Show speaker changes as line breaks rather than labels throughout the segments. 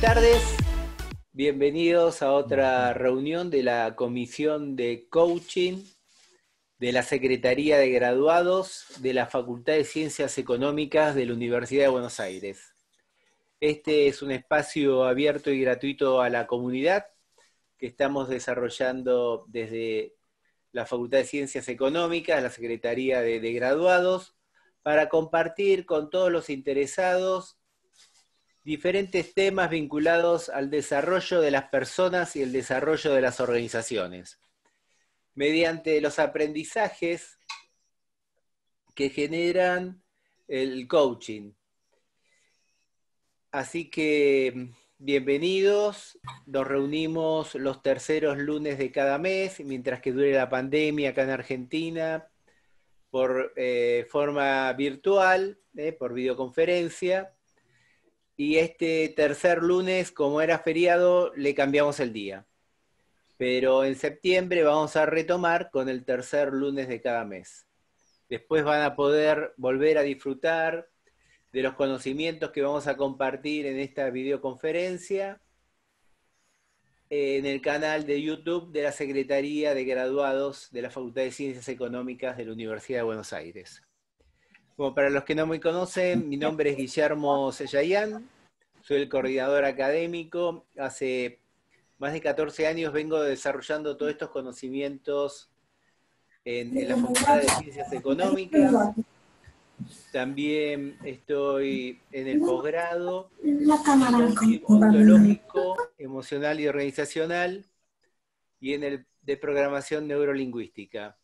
buenas tardes. Bienvenidos a otra reunión de la Comisión de Coaching de la Secretaría de Graduados de la Facultad de Ciencias Económicas de la Universidad de Buenos Aires. Este es un espacio abierto y gratuito a la comunidad que estamos desarrollando desde la Facultad de Ciencias Económicas, la Secretaría de, Graduados, para compartir con todos los interesados diferentes temas vinculados al desarrollo de las personas y el desarrollo de las organizaciones, mediante los aprendizajes que generan el coaching. Así que bienvenidos, nos reunimos los terceros lunes de cada mes, mientras que dure la pandemia acá en Argentina, por eh, forma virtual, eh, por videoconferencia y este tercer lunes, como era feriado, le cambiamos el día. Pero en septiembre vamos a retomar con el tercer lunes de cada mes. Después van a poder volver a disfrutar de los conocimientos que vamos a compartir en esta videoconferencia en el canal de YouTube de la Secretaría de Graduados de la Facultad de Ciencias Económicas de la Universidad de Buenos Aires como para los que no me conocen, mi nombre es Guillermo Sellayán, soy el coordinador académico. Hace más de 14 años vengo desarrollando todos estos conocimientos en, la Facultad de Ciencias Económicas. También estoy en el posgrado ontológico, emocional y organizacional y en el de programación neurolingüística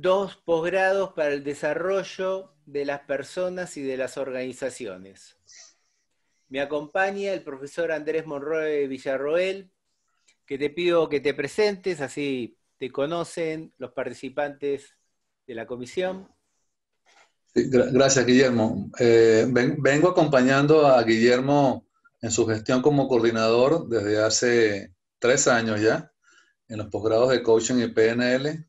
dos posgrados para el desarrollo de las personas y de las organizaciones. Me acompaña el profesor Andrés Monroe Villarroel, que te pido que te presentes, así te conocen los participantes de la comisión.
Gracias, Guillermo. Eh, vengo acompañando a Guillermo en su gestión como coordinador desde hace tres años ya, en los posgrados de coaching y PNL,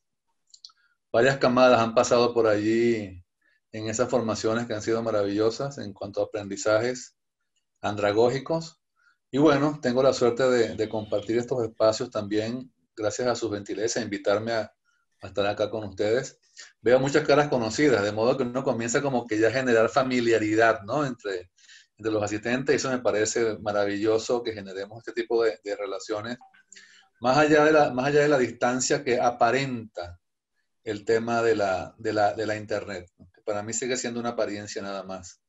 varias camadas han pasado por allí en esas formaciones que han sido maravillosas en cuanto a aprendizajes andragógicos. Y bueno, tengo la suerte de, compartir estos espacios también gracias a su gentileza, invitarme a, estar acá con ustedes. Veo muchas caras conocidas, de modo que uno comienza como que ya a generar familiaridad, Entre, los asistentes, y eso me parece maravilloso que generemos este tipo de, relaciones, más allá de, la, más allá de la distancia que aparenta el tema de la, de la, de la Internet. Para mí sigue siendo una apariencia nada más.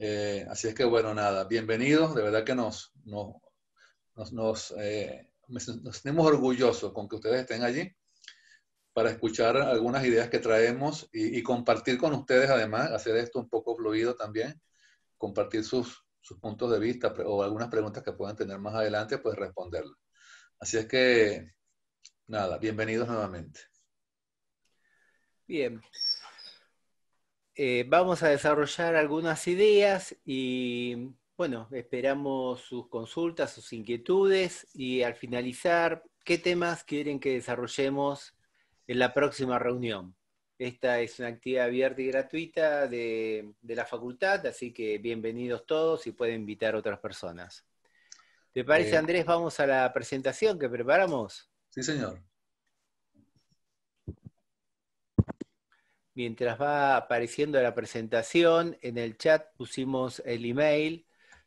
Eh, así es que bueno, nada, bienvenidos, de verdad que nos, nos, nos, eh, nos, tenemos orgullosos con que ustedes estén allí para escuchar algunas ideas que traemos y, compartir con ustedes además, hacer esto un poco fluido también, compartir sus, sus puntos de vista o algunas preguntas que puedan tener más adelante, pues responderlas. Así es que, nada, bienvenidos nuevamente. Bien.
Eh, vamos a desarrollar algunas ideas y bueno, esperamos sus consultas, sus inquietudes y al finalizar, ¿qué temas quieren que desarrollemos en la próxima reunión? Esta es una actividad abierta y gratuita de, la facultad, así que bienvenidos todos y pueden invitar a otras personas. ¿Te parece, eh, Andrés? Vamos a la presentación que preparamos. Sí, señor. mientras va apareciendo la presentación, en el chat pusimos el email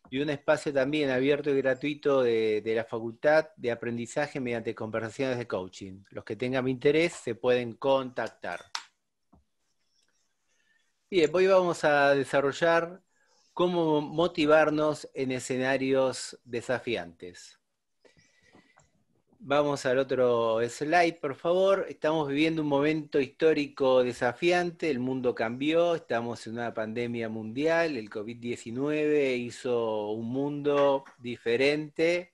y un espacio también abierto y gratuito de, la Facultad de Aprendizaje mediante conversaciones de coaching. Los que tengan interés se pueden contactar. Bien, hoy vamos a desarrollar cómo motivarnos en escenarios desafiantes. Vamos al otro slide, por favor. Estamos viviendo un momento histórico desafiante, el mundo cambió, estamos en una pandemia mundial, el COVID-19 hizo un mundo diferente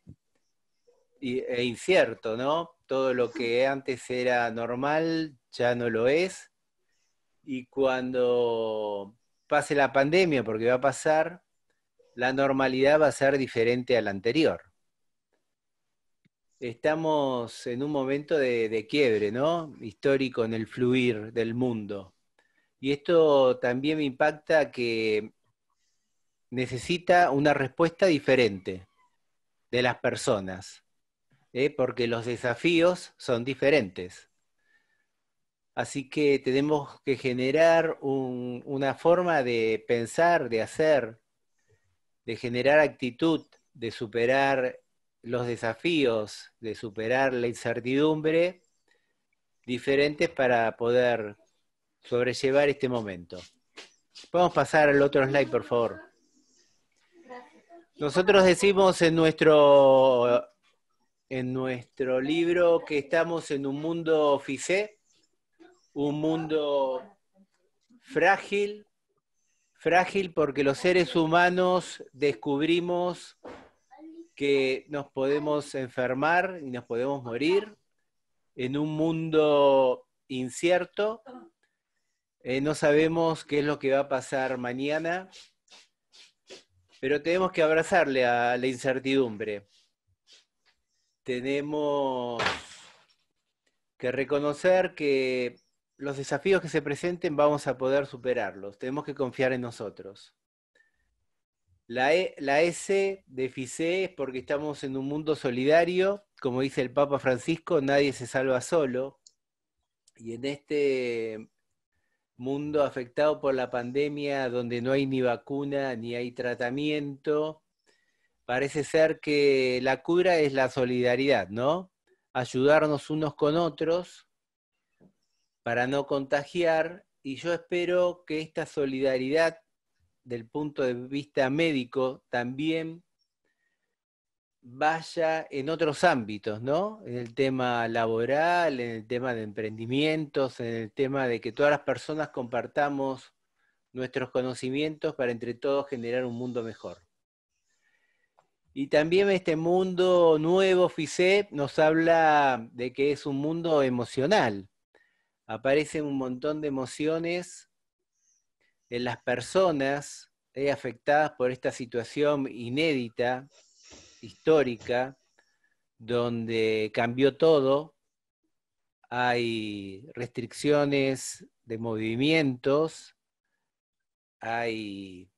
e incierto, ¿no? Todo lo que antes era normal ya no lo es. Y cuando pase la pandemia, porque va a pasar, la normalidad va a ser diferente a la anterior estamos en un momento de, quiebre, ¿no? Histórico en el fluir del mundo. Y esto también me impacta que necesita una respuesta diferente de las personas, ¿eh? porque los desafíos son diferentes. Así que tenemos que generar una forma de pensar, de hacer, de generar actitud, de superar los desafíos de superar la incertidumbre diferentes para poder sobrellevar este momento. Podemos pasar al otro slide, por favor. Nosotros decimos en nuestro, en nuestro libro que estamos en un mundo fisé, un mundo frágil, frágil porque los seres humanos descubrimos que nos podemos enfermar y nos podemos morir en un mundo incierto. Eh, no sabemos qué es lo que va a pasar mañana, pero tenemos que abrazarle a la incertidumbre. Tenemos que reconocer que los desafíos que se presenten vamos a poder superarlos. Tenemos que confiar en nosotros. La, e, la S de FICE es porque estamos en un mundo solidario, como dice el Papa Francisco, nadie se salva solo. Y en este mundo afectado por la pandemia, donde no hay ni vacuna ni hay tratamiento, parece ser que la cura es la solidaridad, ¿no? Ayudarnos unos con otros para no contagiar. Y yo espero que esta solidaridad del punto de vista médico también vaya en otros ámbitos, ¿no? En el tema laboral, en el tema de emprendimientos, en el tema de que todas las personas compartamos nuestros conocimientos para entre todos generar un mundo mejor. Y también este mundo nuevo, FICEP, nos habla de que es un mundo emocional. Aparecen un montón de emociones en las personas eh, afectadas por esta situación inédita, histórica, donde cambió todo, hay restricciones de movimientos, hay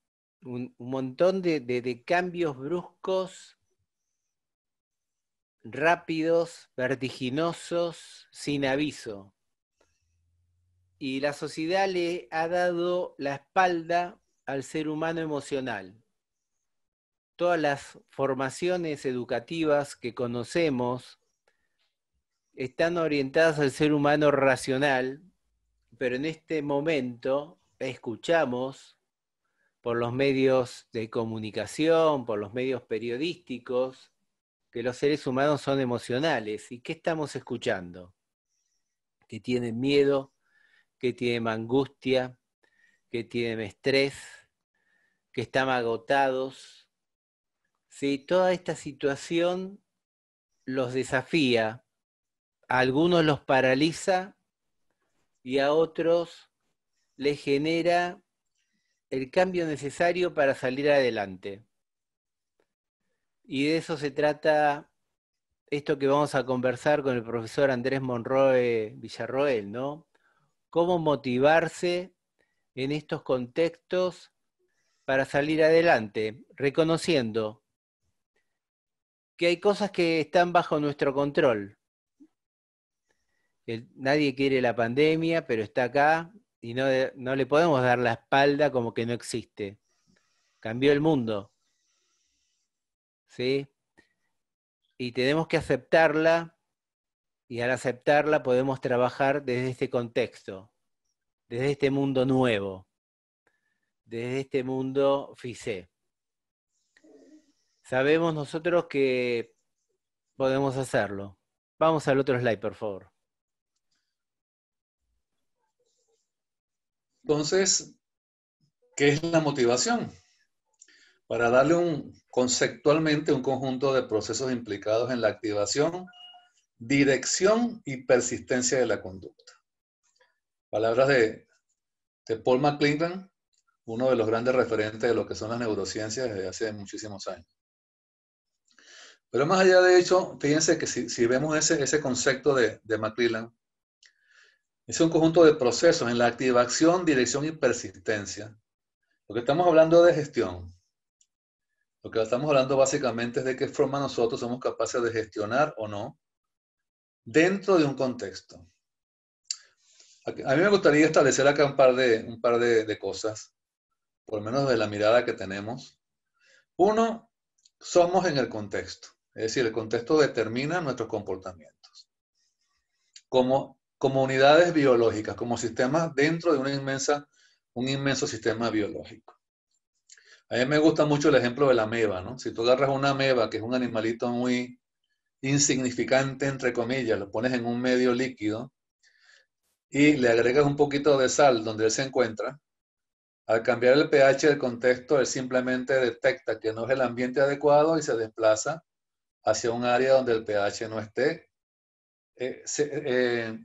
un, montón de cambios bruscos rápidos, vertiginosos, sin aviso y la sociedad le ha dado la espalda al ser humano emocional. Todas las formaciones educativas que conocemos están orientadas al ser humano racional, pero en este momento escuchamos por los medios de comunicación, por los medios periodísticos, que los seres humanos son emocionales. ¿Y qué estamos escuchando? Que tienen miedo, que tienen angustia, que tienen estrés, que están agotados. si Toda esta situación los desafía, a algunos los paraliza y a otros les genera el cambio necesario para salir adelante. Y de eso se trata esto que vamos a conversar con el profesor Andrés Monroe Villarroel, ¿no? cómo motivarse en estos contextos para salir adelante, reconociendo que hay cosas que están bajo nuestro control. nadie quiere la pandemia, pero está acá y no, no le podemos dar la espalda como que no existe. Cambió el mundo. ¿Sí? Y tenemos que aceptarla y al aceptarla podemos trabajar desde este contexto, desde este mundo nuevo, desde este mundo FISE. Sabemos nosotros que podemos hacerlo. Vamos al otro slide, por favor.
Entonces, ¿qué es la motivación? Para darle un conceptualmente un conjunto de procesos implicados en la activación dirección y persistencia de la conducta. Palabras de, Paul MacLean, uno de los grandes referentes de lo que son las neurociencias desde hace muchísimos años. Pero más allá de eso, fíjense que si, vemos ese, concepto de, de es un conjunto de procesos en la activación, dirección y persistencia. Lo que estamos hablando de gestión. Lo que estamos hablando básicamente es de qué forma nosotros somos capaces de gestionar o no dentro de un contexto. A mí me gustaría establecer acá un par de, un par de, cosas, por lo menos de la mirada que tenemos. Uno, somos en el contexto, es decir, el contexto determina nuestros comportamientos. Como, como unidades biológicas, como sistemas dentro de una inmensa, un inmenso sistema biológico. A mí me gusta mucho el ejemplo de la ameba, ¿no? Si tú agarras una ameba, que es un animalito muy, insignificante, entre comillas, lo pones en un medio líquido y le agregas un poquito de sal donde él se encuentra. Al cambiar el pH del contexto, él simplemente detecta que no es el ambiente adecuado y se desplaza hacia un área donde el pH no esté, eh, eh,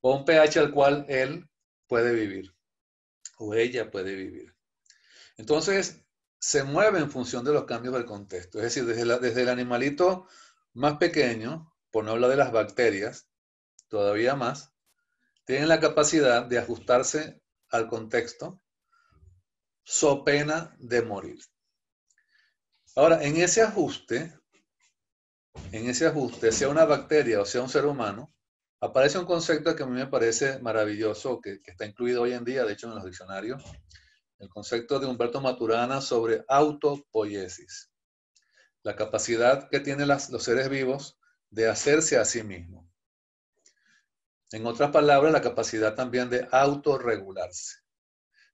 o un pH al cual él puede vivir o ella puede vivir. Entonces, se mueve en función de los cambios del contexto. Es decir, desde, desde el animalito más pequeño, por no hablar de las bacterias, todavía más, tienen la capacidad de ajustarse al contexto so pena de morir. Ahora, en ese ajuste, en ese ajuste, sea una bacteria o sea un ser humano, aparece un concepto que a mí me parece maravilloso, que, que está incluido hoy en día, de hecho, en los diccionarios, el concepto de Humberto Maturana sobre autopoiesis la capacidad que tienen los seres vivos de hacerse a sí mismos. En otras palabras, la capacidad también de autorregularse.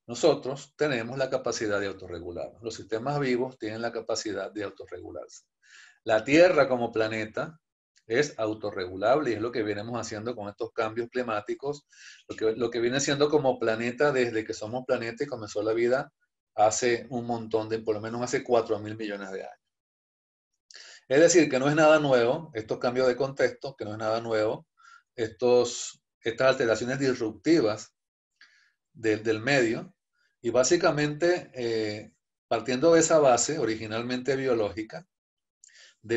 Nosotros tenemos la capacidad de autorregularnos. Los sistemas vivos tienen la capacidad de autorregularse. La Tierra como planeta es autorregulable y es lo que venimos haciendo con estos cambios climáticos, lo que, lo que viene siendo como planeta desde que somos planeta y comenzó la vida hace un montón de, por lo menos hace 4 mil millones de años. Es decir, que no es nada nuevo, estos cambios de contexto, que no es nada nuevo, estos, estas alteraciones disruptivas del, medio, y básicamente, eh, partiendo de esa base originalmente biológica, de,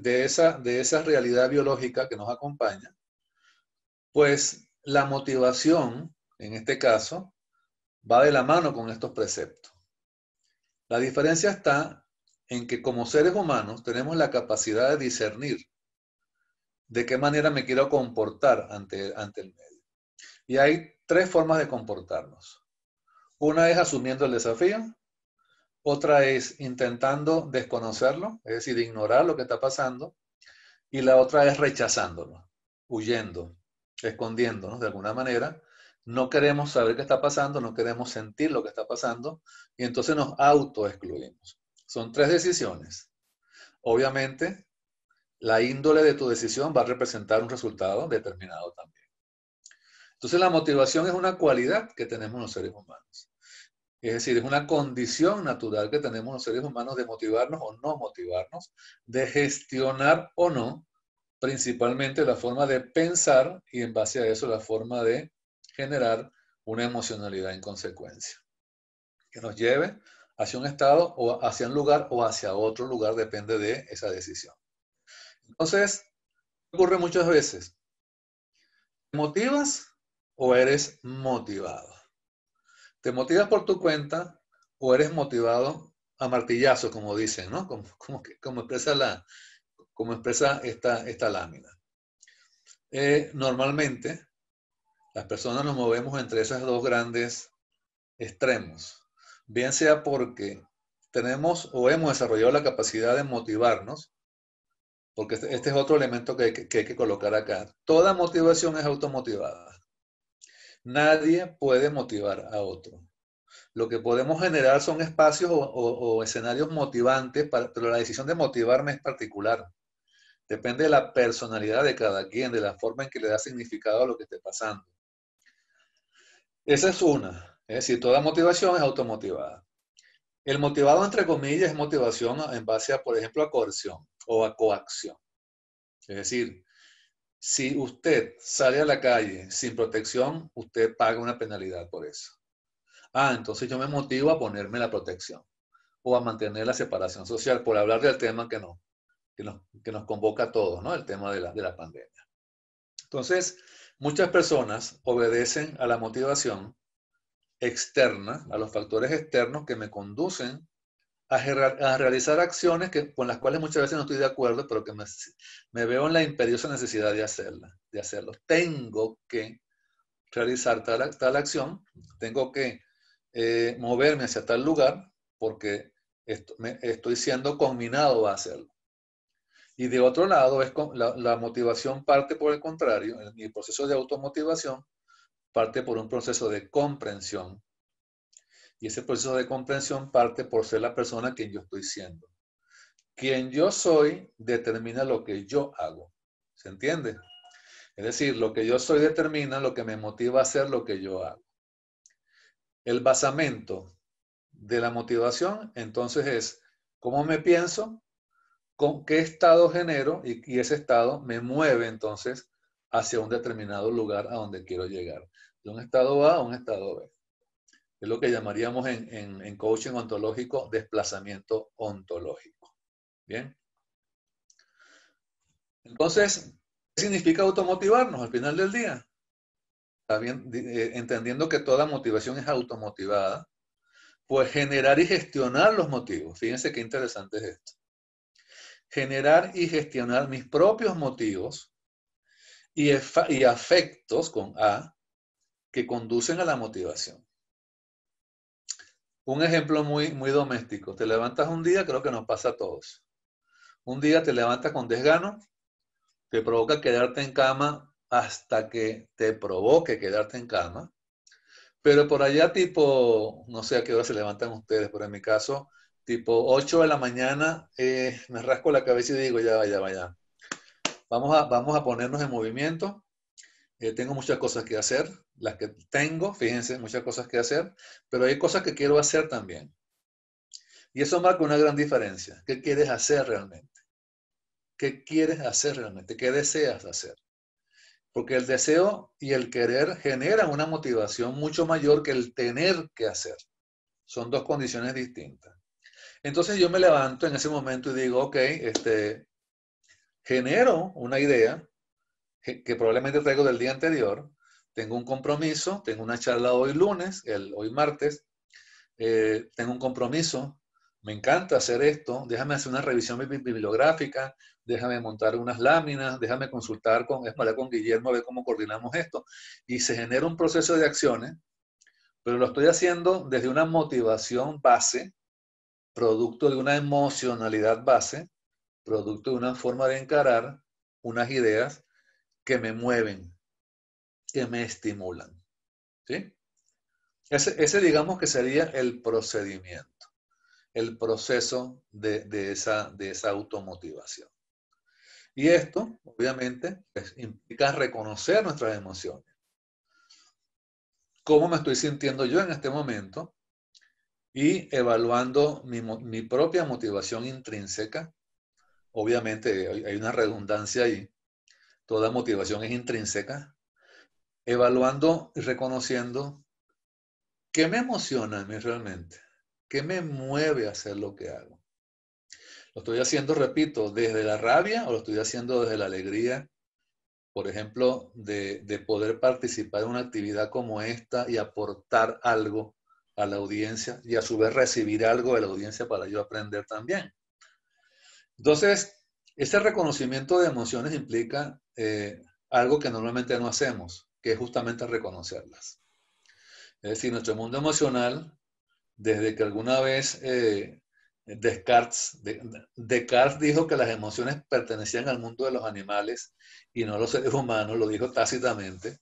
de, esa, de esa realidad biológica que nos acompaña, pues la motivación, en este caso, va de la mano con estos preceptos. La diferencia está en que como seres humanos tenemos la capacidad de discernir de qué manera me quiero comportar ante, ante el medio. Y hay tres formas de comportarnos. Una es asumiendo el desafío, otra es intentando desconocerlo, es decir, ignorar lo que está pasando, y la otra es rechazándolo, huyendo, escondiéndonos de alguna manera. No queremos saber qué está pasando, no queremos sentir lo que está pasando, y entonces nos auto excluimos. Son tres decisiones. Obviamente, la índole de tu decisión va a representar un resultado determinado también. Entonces, la motivación es una cualidad que tenemos los seres humanos. Es decir, es una condición natural que tenemos los seres humanos de motivarnos o no motivarnos, de gestionar o no, principalmente la forma de pensar y en base a eso la forma de generar una emocionalidad en consecuencia, que nos lleve hacia un estado o hacia un lugar o hacia otro lugar, depende de esa decisión. Entonces, ocurre muchas veces. ¿Te motivas o eres motivado? ¿Te motivas por tu cuenta o eres motivado a martillazo, como dicen, ¿no? Como, expresa, la, como expresa esta, lámina. Eh, normalmente, las personas nos movemos entre esos dos grandes extremos bien sea porque tenemos o hemos desarrollado la capacidad de motivarnos, porque este, este es otro elemento que, hay que colocar acá. Toda motivación es automotivada. Nadie puede motivar a otro. Lo que podemos generar son espacios o, escenarios motivantes, pero la decisión de motivarme es particular. Depende de la personalidad de cada quien, de la forma en que le da significado a lo que esté pasando. Esa es una. Es decir, toda motivación es automotivada. El motivado, entre comillas, es motivación en base a, por ejemplo, a coerción o a coacción. Es decir, si usted sale a la calle sin protección, usted paga una penalidad por eso. Ah, entonces yo me motivo a ponerme la protección o a mantener la separación social, por hablar del tema que, que, nos, convoca a todos, ¿no? El tema de de la pandemia. Entonces, muchas personas obedecen a la motivación externa, a los factores externos que me conducen a, a realizar acciones que, con las cuales muchas veces no estoy de acuerdo, pero que me, veo en la imperiosa necesidad de hacerla de hacerlo. Tengo que realizar tal, tal acción, tengo que eh, moverme hacia tal lugar porque esto, me, estoy siendo combinado a hacerlo. Y de otro lado, es la, motivación parte por el contrario, en mi proceso de automotivación, parte por un proceso de comprensión. Y ese proceso de comprensión parte por ser la persona quien yo estoy siendo. Quien yo soy determina lo que yo hago. ¿Se entiende? Es decir, lo que yo soy determina lo que me motiva a hacer lo que yo hago. El basamento de la motivación entonces es cómo me pienso, con qué estado genero y, y ese estado me mueve entonces hacia un determinado lugar a donde quiero llegar, de un estado A a un estado B. Es lo que llamaríamos en, coaching ontológico desplazamiento ontológico. Bien. Entonces, ¿qué significa automotivarnos al final del día? también eh, entendiendo que toda motivación es automotivada, pues generar y gestionar los motivos. Fíjense qué interesante es esto. Generar y gestionar mis propios motivos y, afectos con A que conducen a la motivación. Un ejemplo muy, muy doméstico. Te levantas un día, creo que nos pasa a todos. Un día te levantas con desgano, te provoca quedarte en cama hasta que te provoque quedarte en cama. Pero por allá tipo, no sé a qué hora se levantan ustedes, pero en mi caso, tipo 8 de la mañana, eh, me rasco la cabeza y digo, ya vaya, vaya. Vamos a, ponernos en movimiento. Eh, tengo muchas cosas que hacer, las que tengo, fíjense, muchas cosas que hacer, pero hay cosas que quiero hacer también. Y eso marca una gran diferencia. ¿Qué quieres hacer realmente? ¿Qué quieres hacer realmente? ¿Qué deseas hacer? Porque el deseo y el querer generan una motivación mucho mayor que el tener que hacer. Son dos condiciones distintas. Entonces yo me levanto en ese momento y digo, ok, este, genero una idea que probablemente traigo del día anterior, tengo un compromiso, tengo una charla hoy lunes, el, hoy martes, eh, tengo un compromiso, me encanta hacer esto, déjame hacer una revisión bibliográfica, déjame montar unas láminas, déjame consultar con, con Guillermo a ver cómo coordinamos esto. Y se genera un proceso de acciones, pero lo estoy haciendo desde una motivación base, producto de una emocionalidad base, producto de una forma de encarar unas ideas que me mueven, que me estimulan. Ese, ese digamos que sería el procedimiento, el proceso de, esa, automotivación. Y esto, obviamente, pues, implica reconocer nuestras emociones. ¿Cómo me estoy sintiendo yo en este momento? Y evaluando mi propia motivación intrínseca obviamente hay una redundancia ahí, toda motivación es intrínseca, evaluando y reconociendo qué me emociona a mí realmente, qué me mueve a hacer lo que hago. ¿Lo estoy haciendo, repito, desde la rabia o lo estoy haciendo desde la alegría? Por ejemplo, de, de poder participar en una actividad como esta y aportar algo a la audiencia y a su vez recibir algo de la audiencia para yo aprender también. Entonces, este reconocimiento de emociones implica eh, algo que normalmente no hacemos, que es justamente reconocerlas. Es decir, nuestro mundo emocional, desde que alguna vez eh, Descartes, dijo que las emociones pertenecían al mundo de los animales y no a los seres humanos, lo dijo tácitamente,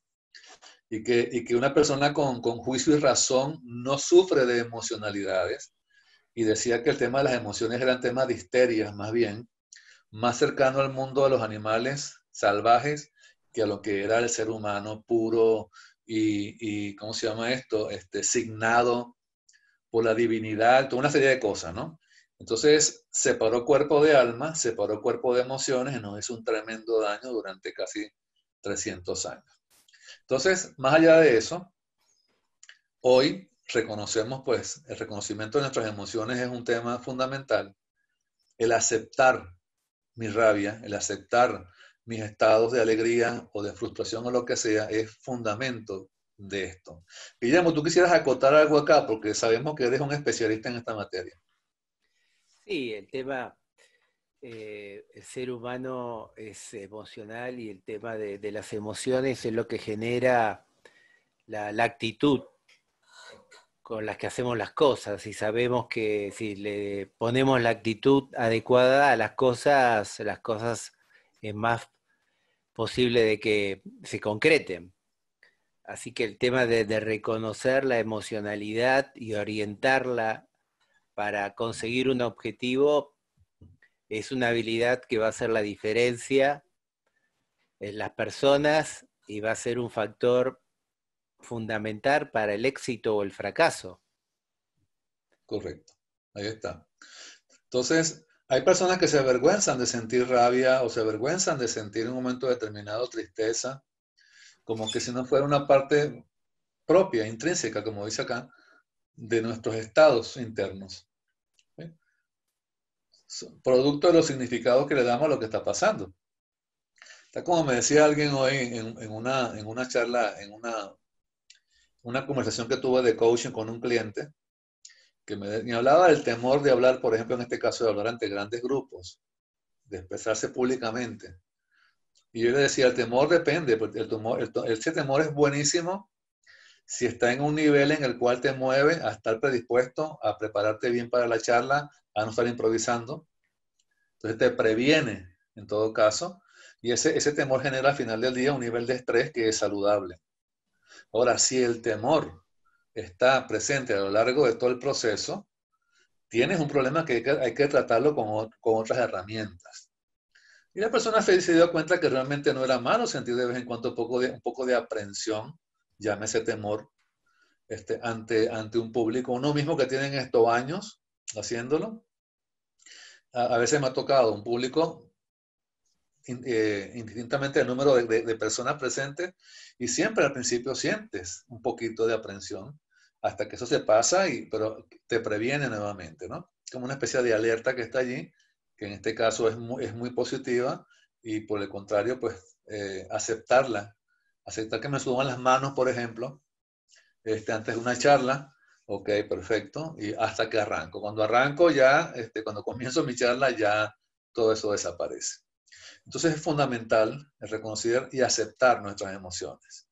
y que, una persona con juicio y razón no sufre de emocionalidades, y decía que el tema de las emociones era un tema de histeria, más bien, más cercano al mundo de los animales salvajes que a lo que era el ser humano puro y, ¿cómo se llama esto? Este, signado por la divinidad, toda una serie de cosas, ¿no? Entonces, separó cuerpo de alma, separó cuerpo de emociones y nos hizo un tremendo daño durante casi 300 años. Entonces, más allá de eso, hoy reconocemos, pues, el reconocimiento de nuestras emociones es un tema fundamental. El aceptar mi rabia, el aceptar mis estados de alegría o de frustración o lo que sea, es fundamento de esto. Guillermo, tú quisieras acotar algo acá, porque sabemos que eres un especialista en esta materia.
Sí, el tema, eh, el ser humano es emocional y el tema de, las emociones es lo que genera la actitud con las que hacemos las cosas y sabemos que si le ponemos la actitud adecuada a las cosas, las cosas es más posible de que se concreten. Así que el tema de, reconocer la emocionalidad y orientarla para conseguir un objetivo es una habilidad que va a hacer la diferencia en las personas y va a ser un factor fundamental para el éxito o el
fracaso. Correcto, ahí está. Entonces, hay personas que se avergüenzan de sentir rabia o se avergüenzan de sentir en un momento determinado tristeza, como que si no fuera una parte propia, intrínseca, como dice acá, de nuestros estados internos. Producto de los significados que le damos a lo que está pasando. Está como me decía alguien hoy en, una, en una charla, en una una conversación que tuve de coaching con un cliente que me, hablaba del temor de hablar, por ejemplo, en este caso de hablar ante grandes grupos, de expresarse públicamente. Y yo le decía, el temor depende, porque el temor, ese temor es buenísimo si está en un nivel en el cual te mueve a estar predispuesto, a prepararte bien para la charla, a no estar improvisando. Entonces te previene, en todo caso, y ese, ese temor genera al final del día un nivel de estrés que es saludable. Ahora, si el temor está presente a lo largo de todo el proceso, tienes un problema que hay que, tratarlo con, otras herramientas. Y la persona feliz se dio cuenta que realmente no era malo sentir de vez en cuando un poco de, un poco de aprensión, llámese temor, este, ante, ante un público, uno mismo que tienen estos años haciéndolo. a veces me ha tocado un público eh, indistintamente el número de, personas presentes, y siempre al principio sientes un poquito de aprensión, hasta que eso se pasa, y, pero te previene nuevamente, ¿no? Como una especie de alerta que está allí, que en este caso es muy, positiva, y por el contrario, pues eh, aceptarla, aceptar que me suban las manos, por ejemplo, este, antes de una charla, ok, perfecto, y hasta que arranco. Cuando arranco ya, este, cuando comienzo mi charla, ya todo eso desaparece. Entonces es fundamental el reconocer y aceptar nuestras emociones.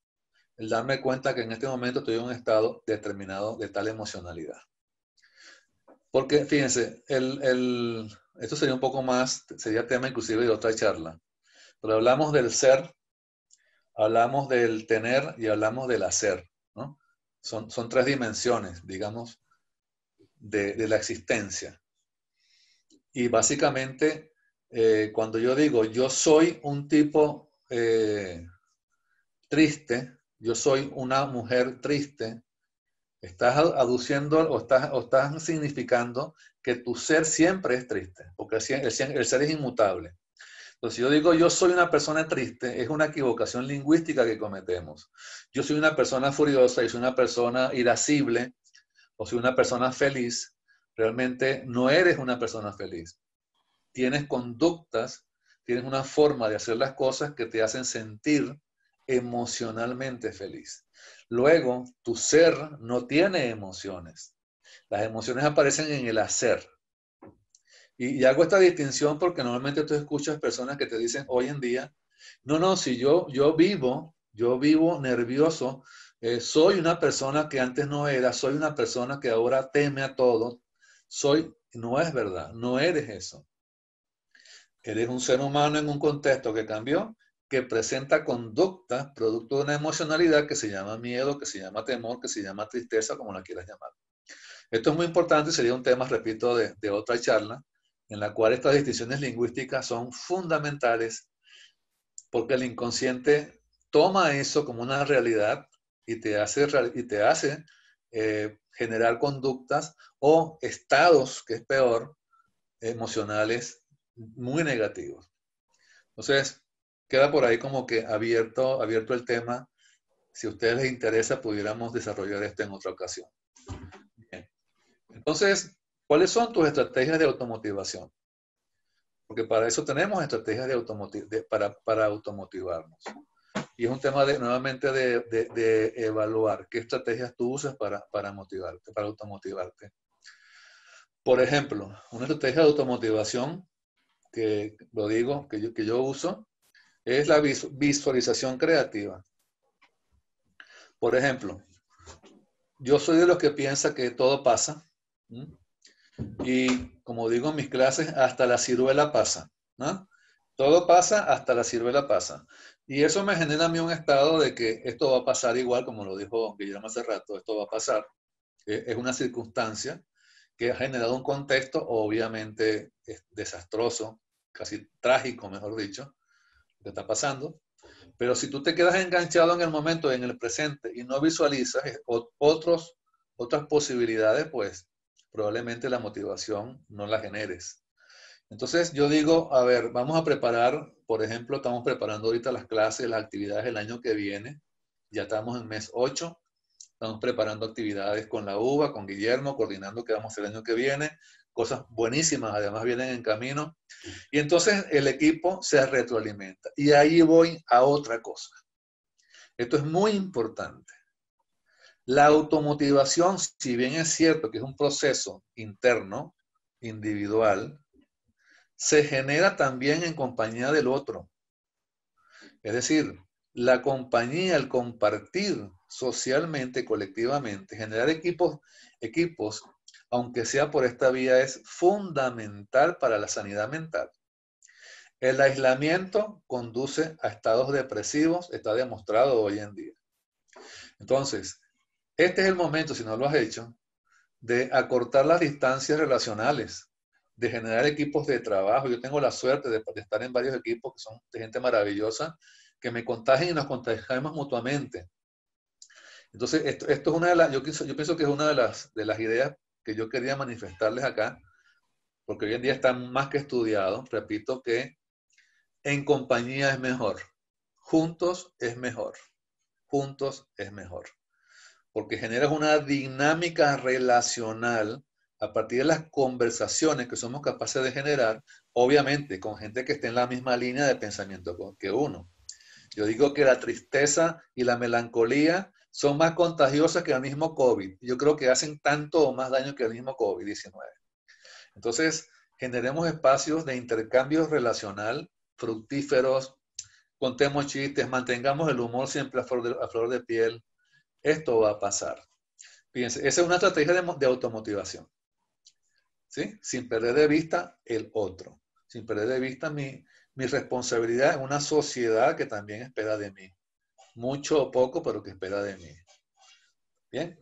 El darme cuenta que en este momento estoy en un estado determinado de tal emocionalidad. Porque, fíjense, el, esto sería un poco más, sería tema inclusive de otra charla. Pero hablamos del ser, hablamos del tener y hablamos del hacer. Son, son tres dimensiones, digamos, de, de la existencia. Y básicamente eh, cuando yo digo yo soy un tipo eh, triste, yo soy una mujer triste, estás aduciendo o estás, o significando que tu ser siempre es triste, porque el, ser, es inmutable. Entonces, si yo digo yo soy una persona triste, es una equivocación lingüística que cometemos. Yo soy una persona furiosa, yo soy una persona irascible, o soy una persona feliz. Realmente no eres una persona feliz tienes conductas, tienes una forma de hacer las cosas que te hacen sentir emocionalmente feliz. Luego, tu ser no tiene emociones. Las emociones aparecen en el hacer. Y, hago esta distinción porque normalmente tú escuchas personas que te dicen hoy en día, no, no, si yo, yo vivo, yo vivo nervioso, eh, soy una persona que antes no era, soy una persona que ahora teme a todo, soy, no es verdad, no eres eso. Eres un ser humano en un contexto que cambió, que presenta conductas producto de una emocionalidad que se llama miedo, que se llama temor, que se llama tristeza, como la quieras llamar. Esto es muy importante sería un tema, repito, de, otra charla, en la cual estas distinciones lingüísticas son fundamentales porque el inconsciente toma eso como una realidad y te hace, y te hace eh, generar conductas o estados, que es peor, emocionales muy negativos. Entonces, queda por ahí como que abierto, abierto el tema. Si a ustedes les interesa, pudiéramos desarrollar esto en otra ocasión. Bien. Entonces, ¿cuáles son tus estrategias de automotivación? Porque para eso tenemos estrategias de, para, para, automotivarnos. Y es un tema de, nuevamente de, de, de evaluar qué estrategias tú usas para, para motivarte, para automotivarte. Por ejemplo, una estrategia de automotivación que lo digo, que yo, que yo uso, es la visualización creativa. Por ejemplo, yo soy de los que piensa que todo pasa. Y como digo en mis clases, hasta la ciruela pasa. ¿no? Todo pasa, hasta la ciruela pasa. Y eso me genera a mí un estado de que esto va a pasar igual, como lo dijo Guillermo hace rato, esto va a pasar. Eh, es una circunstancia que ha generado un contexto obviamente desastroso, casi trágico, mejor dicho, que está pasando. Pero si tú te quedas enganchado en el momento, en el presente, y no visualizas otros, otras posibilidades, pues probablemente la motivación no la generes. Entonces yo digo, a ver, vamos a preparar, por ejemplo, estamos preparando ahorita las clases, las actividades del año que viene, ya estamos en mes 8, Estamos preparando actividades con la UBA, con Guillermo, coordinando qué vamos el año que viene. Cosas buenísimas, además vienen en camino. Y entonces el equipo se retroalimenta. Y ahí voy a otra cosa. Esto es muy importante. La automotivación, si bien es cierto que es un proceso interno, individual, se genera también en compañía del otro. Es decir, la compañía, el compartir socialmente, colectivamente, generar equipos, equipos, aunque sea por esta vía, es fundamental para la sanidad mental. El aislamiento conduce a estados depresivos, está demostrado hoy en día. Entonces, este es el momento, si no lo has hecho, de acortar las distancias relacionales, de generar equipos de trabajo. Yo tengo la suerte de, estar en varios equipos que son de gente maravillosa, que me contagian y nos contagiamos mutuamente. Entonces, esto, es una de las, yo, pienso que es una de las, de las ideas que yo quería manifestarles acá, porque hoy en día están más que estudiados, repito que en compañía es mejor, juntos es mejor, juntos es mejor, porque generas una dinámica relacional a partir de las conversaciones que somos capaces de generar, obviamente con gente que esté en la misma línea de pensamiento que uno. Yo digo que la tristeza y la melancolía son más contagiosas que el mismo COVID. Yo creo que hacen tanto o más daño que el mismo COVID-19. Entonces, generemos espacios de intercambio relacional, fructíferos, contemos chistes, mantengamos el humor siempre a flor de, flor de piel. Esto va a pasar. Fíjense, esa es una estrategia de, de automotivación. ¿Sí? Sin perder de vista el otro, sin perder de vista mi, mi responsabilidad en una sociedad que también espera de mí mucho o poco, pero que espera de mí. Bien.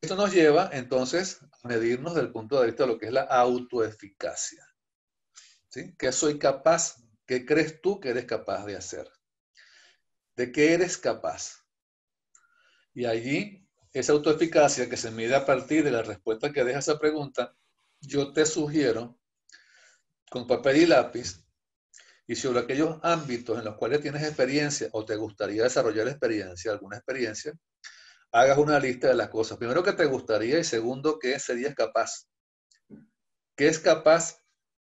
Esto nos lleva entonces a medirnos del punto de vista de lo que es la autoeficacia. ¿Sí? ¿Qué soy capaz? ¿Qué crees tú que eres capaz de hacer? ¿De qué eres capaz? Y allí, esa autoeficacia que se mide a partir de la respuesta que deja esa pregunta, yo te sugiero, con papel y lápiz, y sobre aquellos ámbitos en los cuales tienes experiencia o te gustaría desarrollar experiencia, alguna experiencia, hagas una lista de las cosas. Primero, que te gustaría y segundo, que serías capaz. ¿Qué es capaz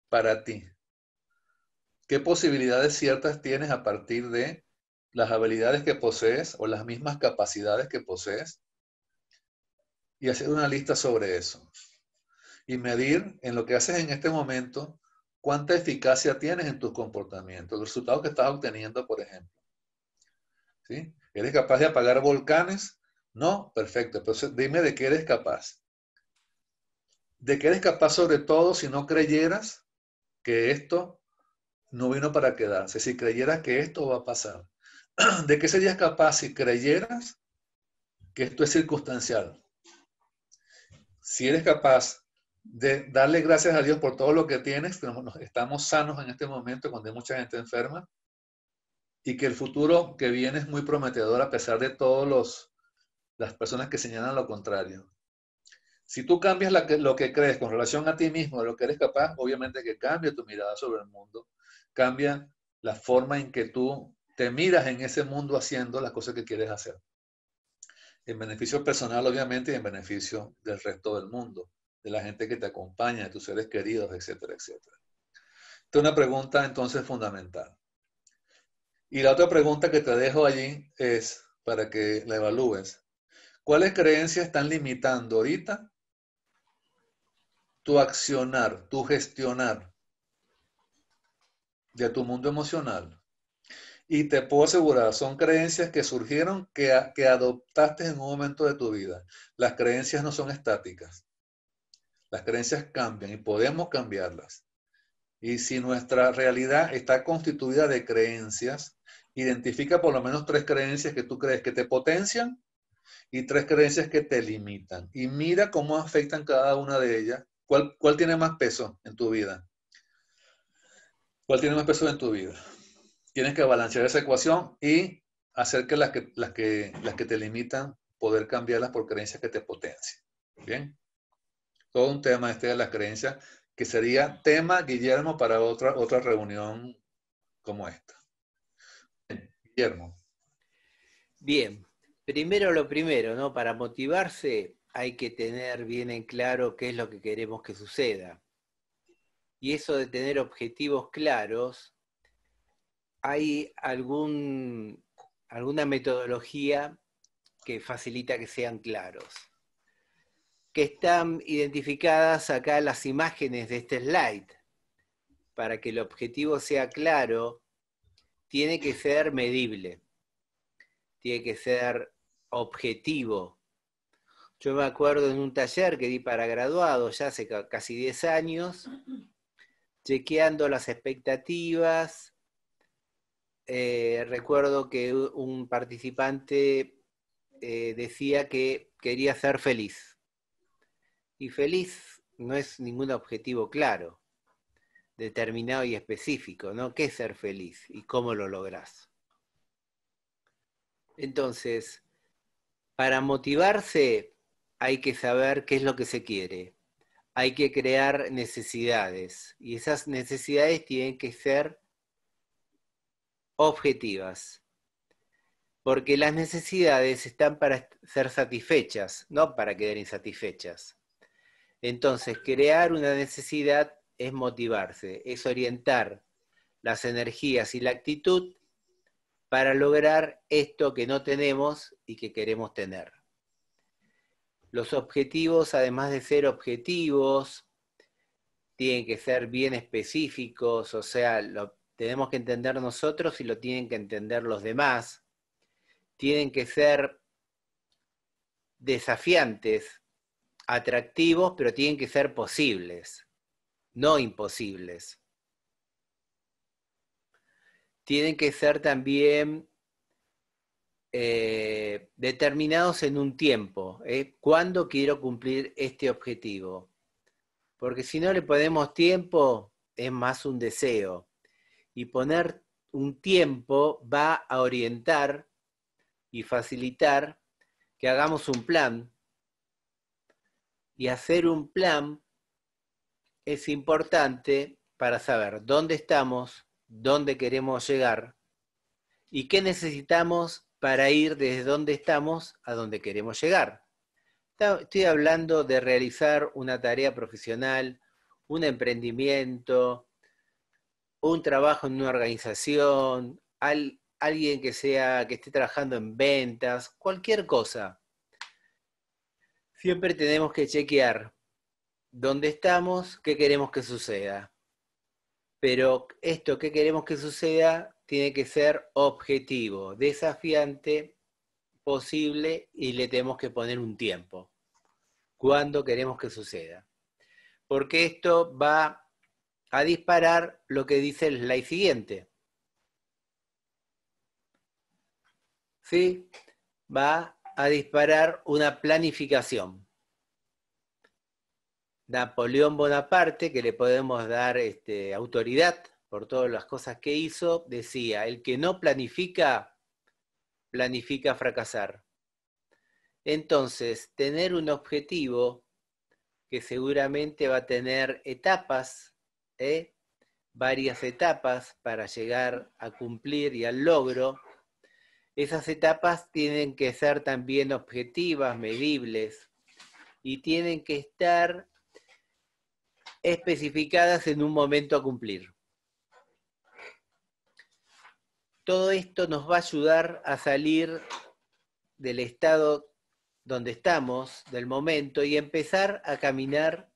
para ti? ¿Qué posibilidades ciertas tienes a partir de las habilidades que posees o las mismas capacidades que posees? Y hacer una lista sobre eso. Y medir en lo que haces en este momento cuánta eficacia tienes en tus comportamientos, los resultados que estás obteniendo, por ejemplo. ¿Sí? ¿Eres capaz de apagar volcanes? No, perfecto. Entonces dime de qué eres capaz. De qué eres capaz sobre todo si no creyeras que esto no vino para quedarse, si creyeras que esto va a pasar. ¿De qué serías capaz si creyeras que esto es circunstancial? Si eres capaz de darle gracias a Dios por todo lo que tienes, estamos sanos en este momento cuando hay mucha gente enferma, y que el futuro que viene es muy prometedor a pesar de todas las personas que señalan lo contrario. Si tú cambias lo que crees con relación a ti mismo, lo que eres capaz, obviamente que cambia tu mirada sobre el mundo, cambia la forma en que tú te miras en ese mundo haciendo las cosas que quieres hacer. En beneficio personal, obviamente, y en beneficio del resto del mundo de la gente que te acompaña, de tus seres queridos, etcétera, etcétera. Esta es una pregunta entonces fundamental. Y la otra pregunta que te dejo allí es, para que la evalúes, ¿cuáles creencias están limitando ahorita tu accionar, tu gestionar de tu mundo emocional? Y te puedo asegurar, son creencias que surgieron, que, que adoptaste en un momento de tu vida. Las creencias no son estáticas. Las creencias cambian y podemos cambiarlas. Y si nuestra realidad está constituida de creencias, identifica por lo menos tres creencias que tú crees que te potencian y tres creencias que te limitan. Y mira cómo afectan cada una de ellas. ¿Cuál, tiene más peso en tu vida? ¿Cuál tiene más peso en tu vida? Tienes que balancear esa ecuación y hacer que las que, las que, las que te limitan poder cambiarlas por creencias que te potencian. Bien todo un tema este de las creencias, que sería tema, Guillermo, para otra, otra reunión como esta. Guillermo. Bien, primero lo primero,
¿no? Para motivarse hay que tener bien en claro qué es lo que queremos que suceda. Y eso de tener objetivos claros, ¿hay algún, alguna metodología que facilita que sean claros? que están identificadas acá las imágenes de este slide. Para que el objetivo sea claro, tiene que ser medible, tiene que ser objetivo. Yo me acuerdo en un taller que di para graduados ya hace casi 10 años, chequeando las expectativas. Eh, recuerdo que un participante eh, decía que quería ser feliz. Y feliz no es ningún objetivo claro, determinado y específico, ¿no? ¿Qué es ser feliz y cómo lo logras? Entonces, para motivarse hay que saber qué es lo que se quiere. Hay que crear necesidades y esas necesidades tienen que ser objetivas. Porque las necesidades están para ser satisfechas, no para quedar insatisfechas. Entonces, crear una necesidad es motivarse, es orientar las energías y la actitud para lograr esto que no tenemos y que queremos tener. Los objetivos, además de ser objetivos, tienen que ser bien específicos, o sea, lo tenemos que entender nosotros y lo tienen que entender los demás. Tienen que ser desafiantes atractivos, pero tienen que ser posibles, no imposibles. Tienen que ser también eh, determinados en un tiempo. ¿eh? ¿Cuándo quiero cumplir este objetivo? Porque si no le ponemos tiempo, es más un deseo. Y poner un tiempo va a orientar y facilitar que hagamos un plan y hacer un plan es importante para saber dónde estamos, dónde queremos llegar y qué necesitamos para ir desde donde estamos a donde queremos llegar. Estoy hablando de realizar una tarea profesional, un emprendimiento, un trabajo en una organización, alguien que sea que esté trabajando en ventas, cualquier cosa. Siempre tenemos que chequear dónde estamos, qué queremos que suceda. Pero esto que queremos que suceda tiene que ser objetivo, desafiante, posible y le tenemos que poner un tiempo. ¿Cuándo queremos que suceda? Porque esto va a disparar lo que dice el slide siguiente. ¿Sí? Va a disparar una planificación. Napoleón Bonaparte, que le podemos dar este, autoridad por todas las cosas que hizo, decía, el que no planifica, planifica fracasar. Entonces, tener un objetivo que seguramente va a tener etapas, ¿eh? varias etapas para llegar a cumplir y al logro, esas etapas tienen que ser también objetivas, medibles, y tienen que estar especificadas en un momento a cumplir. Todo esto nos va a ayudar a salir del estado donde estamos, del momento, y empezar a caminar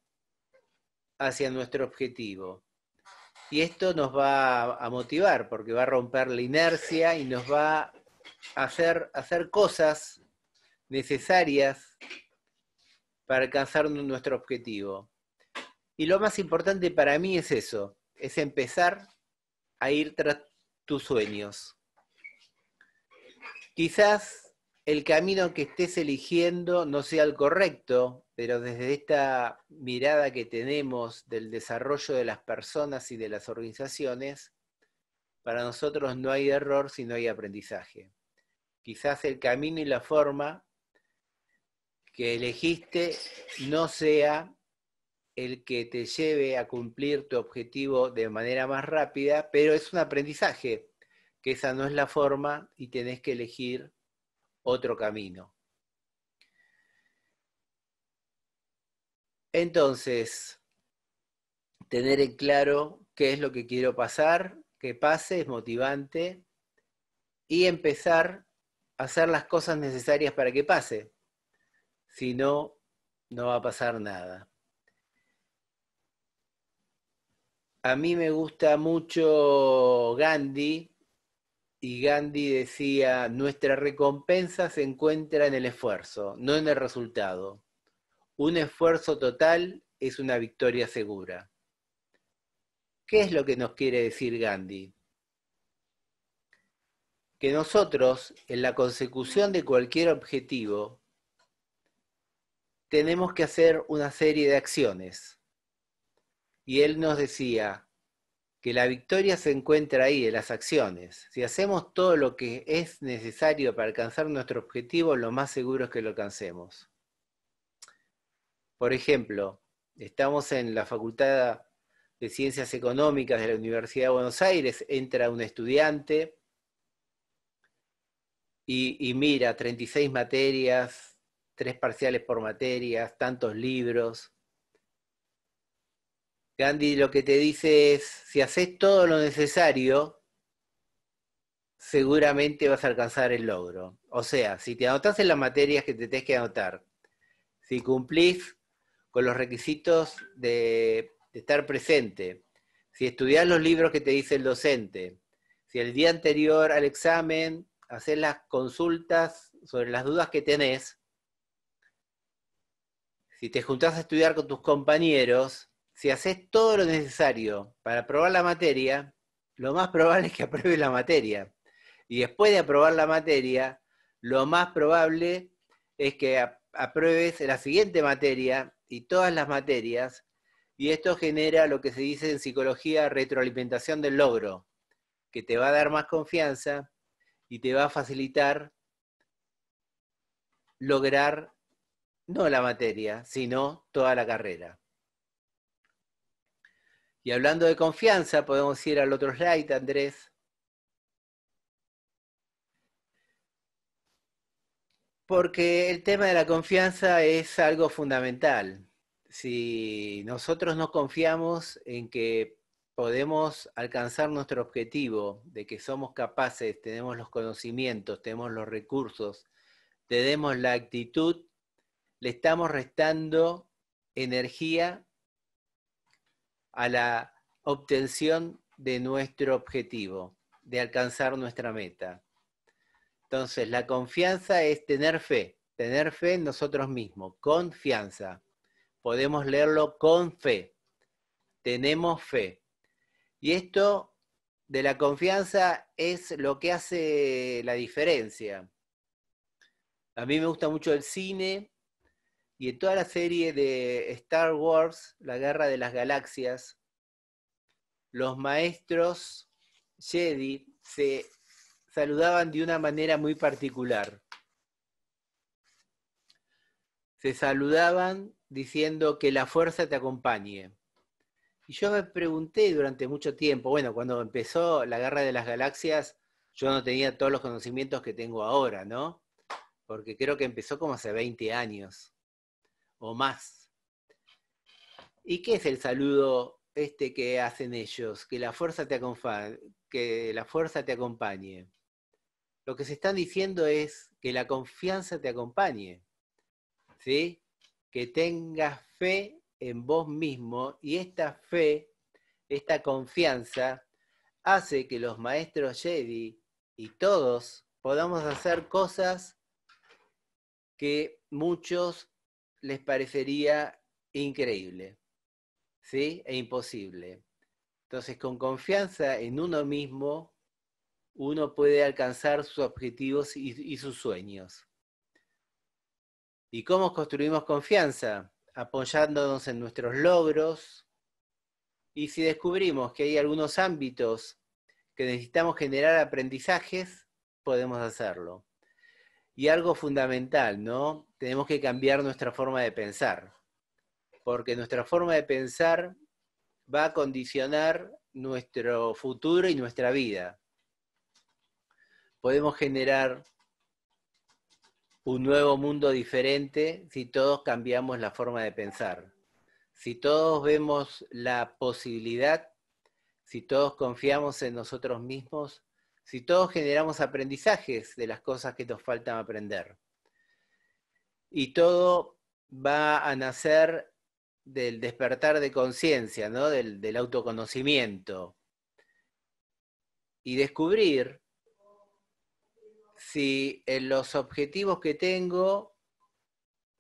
hacia nuestro objetivo. Y esto nos va a motivar porque va a romper la inercia y nos va hacer, cosas necesarias para alcanzar nuestro objetivo. Y lo más importante para mí es eso, es empezar a ir tras tus sueños. Quizás el camino que estés eligiendo no sea el correcto, pero desde esta mirada que tenemos del desarrollo de las personas y de las organizaciones, para nosotros no hay error si no hay aprendizaje quizás el camino y la forma que elegiste no sea el que te lleve a cumplir tu objetivo de manera más rápida, pero es un aprendizaje, que esa no es la forma y tenés que elegir otro camino. Entonces, tener en claro qué es lo que quiero pasar, que pase, es motivante, y empezar hacer las cosas necesarias para que pase. Si no, no va a pasar nada. A mí me gusta mucho Gandhi y Gandhi decía, nuestra recompensa se encuentra en el esfuerzo, no en el resultado. Un esfuerzo total es una victoria segura. ¿Qué es lo que nos quiere decir Gandhi? que nosotros en la consecución de cualquier objetivo tenemos que hacer una serie de acciones. Y él nos decía que la victoria se encuentra ahí, en las acciones. Si hacemos todo lo que es necesario para alcanzar nuestro objetivo, lo más seguro es que lo alcancemos. Por ejemplo, estamos en la Facultad de Ciencias Económicas de la Universidad de Buenos Aires, entra un estudiante y, y mira, 36 materias, tres parciales por materias, tantos libros. Gandhi lo que te dice es, si haces todo lo necesario, seguramente vas a alcanzar el logro. O sea, si te anotas en las materias que te tenés que anotar, si cumplís con los requisitos de, de, estar presente, si estudiás los libros que te dice el docente, si el día anterior al examen hacer las consultas sobre las dudas que tenés, si te juntás a estudiar con tus compañeros, si haces todo lo necesario para aprobar la materia, lo más probable es que apruebes la materia. Y después de aprobar la materia, lo más probable es que apruebes la siguiente materia y todas las materias, y esto genera lo que se dice en psicología retroalimentación del logro, que te va a dar más confianza y te va a facilitar lograr no la materia, sino toda la carrera. Y hablando de confianza, podemos ir al otro slide, Andrés. Porque el tema de la confianza es algo fundamental. Si nosotros nos confiamos en que podemos alcanzar nuestro objetivo de que somos capaces, tenemos los conocimientos, tenemos los recursos, tenemos la actitud, le estamos restando energía a la obtención de nuestro objetivo, de alcanzar nuestra meta. Entonces, la confianza es tener fe, tener fe en nosotros mismos, confianza. Podemos leerlo con fe. Tenemos fe. Y esto de la confianza es lo que hace la diferencia. A mí me gusta mucho el cine y en toda la serie de Star Wars, La Guerra de las Galaxias, los maestros Jedi se saludaban de una manera muy particular. Se saludaban diciendo que la fuerza te acompañe yo me pregunté durante mucho tiempo, bueno, cuando empezó la Guerra de las Galaxias, yo no tenía todos los conocimientos que tengo ahora, ¿no? Porque creo que empezó como hace 20 años o más. ¿Y qué es el saludo este que hacen ellos? Que la fuerza te, que la fuerza te acompañe. Lo que se están diciendo es que la confianza te acompañe. ¿Sí? Que tengas fe en vos mismo y esta fe, esta confianza, hace que los maestros Jedi y todos podamos hacer cosas que muchos les parecería increíble, ¿sí? E imposible. Entonces, con confianza en uno mismo, uno puede alcanzar sus objetivos y, y sus sueños. ¿Y cómo construimos confianza? apoyándonos en nuestros logros. Y si descubrimos que hay algunos ámbitos que necesitamos generar aprendizajes, podemos hacerlo. Y algo fundamental, ¿no? Tenemos que cambiar nuestra forma de pensar, porque nuestra forma de pensar va a condicionar nuestro futuro y nuestra vida. Podemos generar un nuevo mundo diferente si todos cambiamos la forma de pensar, si todos vemos la posibilidad, si todos confiamos en nosotros mismos, si todos generamos aprendizajes de las cosas que nos faltan aprender. Y todo va a nacer del despertar de conciencia, del autoconocimiento. Y descubrir si en los objetivos que tengo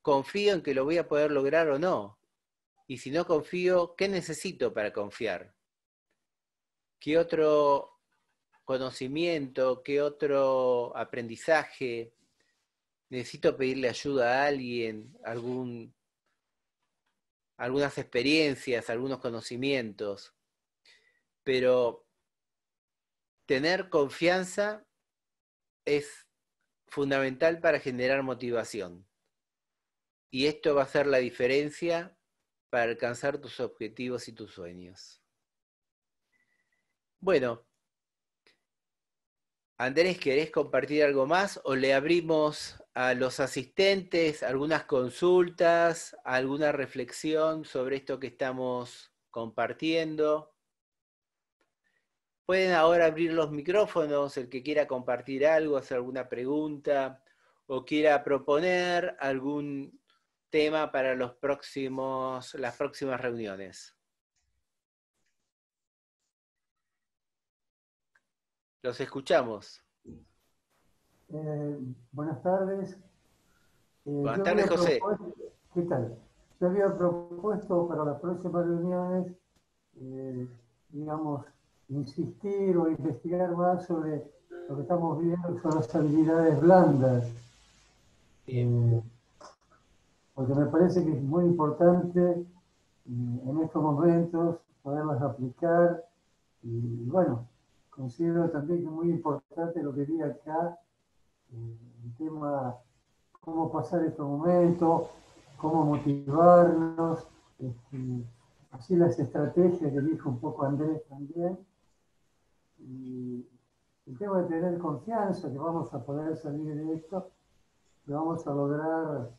confío en que lo voy a poder lograr o no. Y si no confío, ¿qué necesito para confiar? ¿Qué otro conocimiento, qué otro aprendizaje? ¿Necesito pedirle ayuda a alguien, algún, algunas experiencias, algunos conocimientos? Pero tener confianza es fundamental para generar motivación. Y esto va a ser la diferencia para alcanzar tus objetivos y tus sueños. Bueno, Andrés, ¿querés compartir algo más o le abrimos a los asistentes algunas consultas, alguna reflexión sobre esto que estamos compartiendo? Pueden ahora abrir los micrófonos, el que quiera compartir algo, hacer alguna pregunta o quiera proponer algún tema para los próximos, las próximas reuniones. Los escuchamos.
Eh, buenas tardes. Eh,
buenas tardes,
José. ¿Qué tal? Yo había propuesto para las próximas reuniones, eh, digamos, insistir o investigar más sobre lo que estamos viendo, que son las habilidades blandas. Eh, porque me parece que es muy importante eh, en estos momentos poderlas aplicar. Y bueno, considero también que es muy importante lo que vi acá, eh, el tema cómo pasar estos momentos, cómo motivarnos, este, así las estrategias que dijo un poco Andrés también, y el tema de tener confianza que vamos a poder salir de esto, que vamos a lograr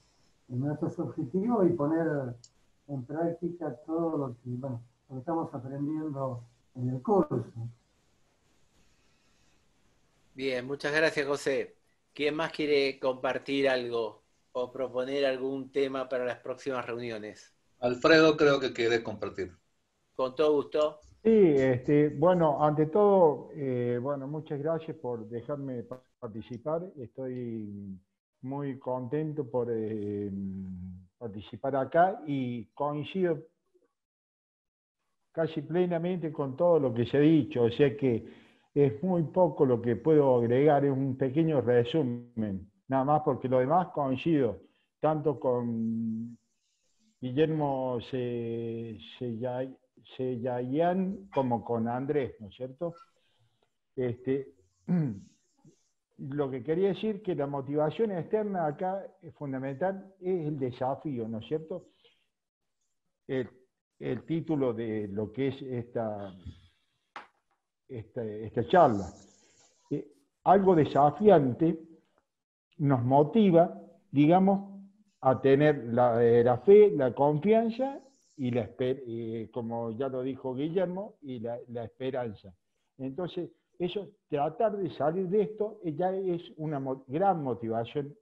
nuestros objetivos y poner en práctica todo lo que, bueno, lo que estamos aprendiendo en el curso.
Bien, muchas gracias José. ¿Quién más quiere compartir algo o proponer algún tema para las próximas reuniones?
Alfredo creo que quiere compartir.
Con todo gusto.
Sí, este, bueno, ante todo, eh, bueno, muchas gracias por dejarme participar. Estoy muy contento por eh, participar acá y coincido casi plenamente con todo lo que se ha dicho, o sea que es muy poco lo que puedo agregar, es un pequeño resumen, nada más porque lo demás coincido tanto con Guillermo se, se hallan como con Andrés, ¿no es cierto? Este, lo que quería decir que la motivación externa acá es fundamental, es el desafío, ¿no es cierto? El, título de lo que es esta, esta, charla. Eh, algo desafiante nos motiva, digamos, a tener la, eh, la fe, la confianza y la eh, como ya lo dijo Guillermo, y la, esperanza. Entonces, eso, tratar de salir de esto eh, ya es una gran motivación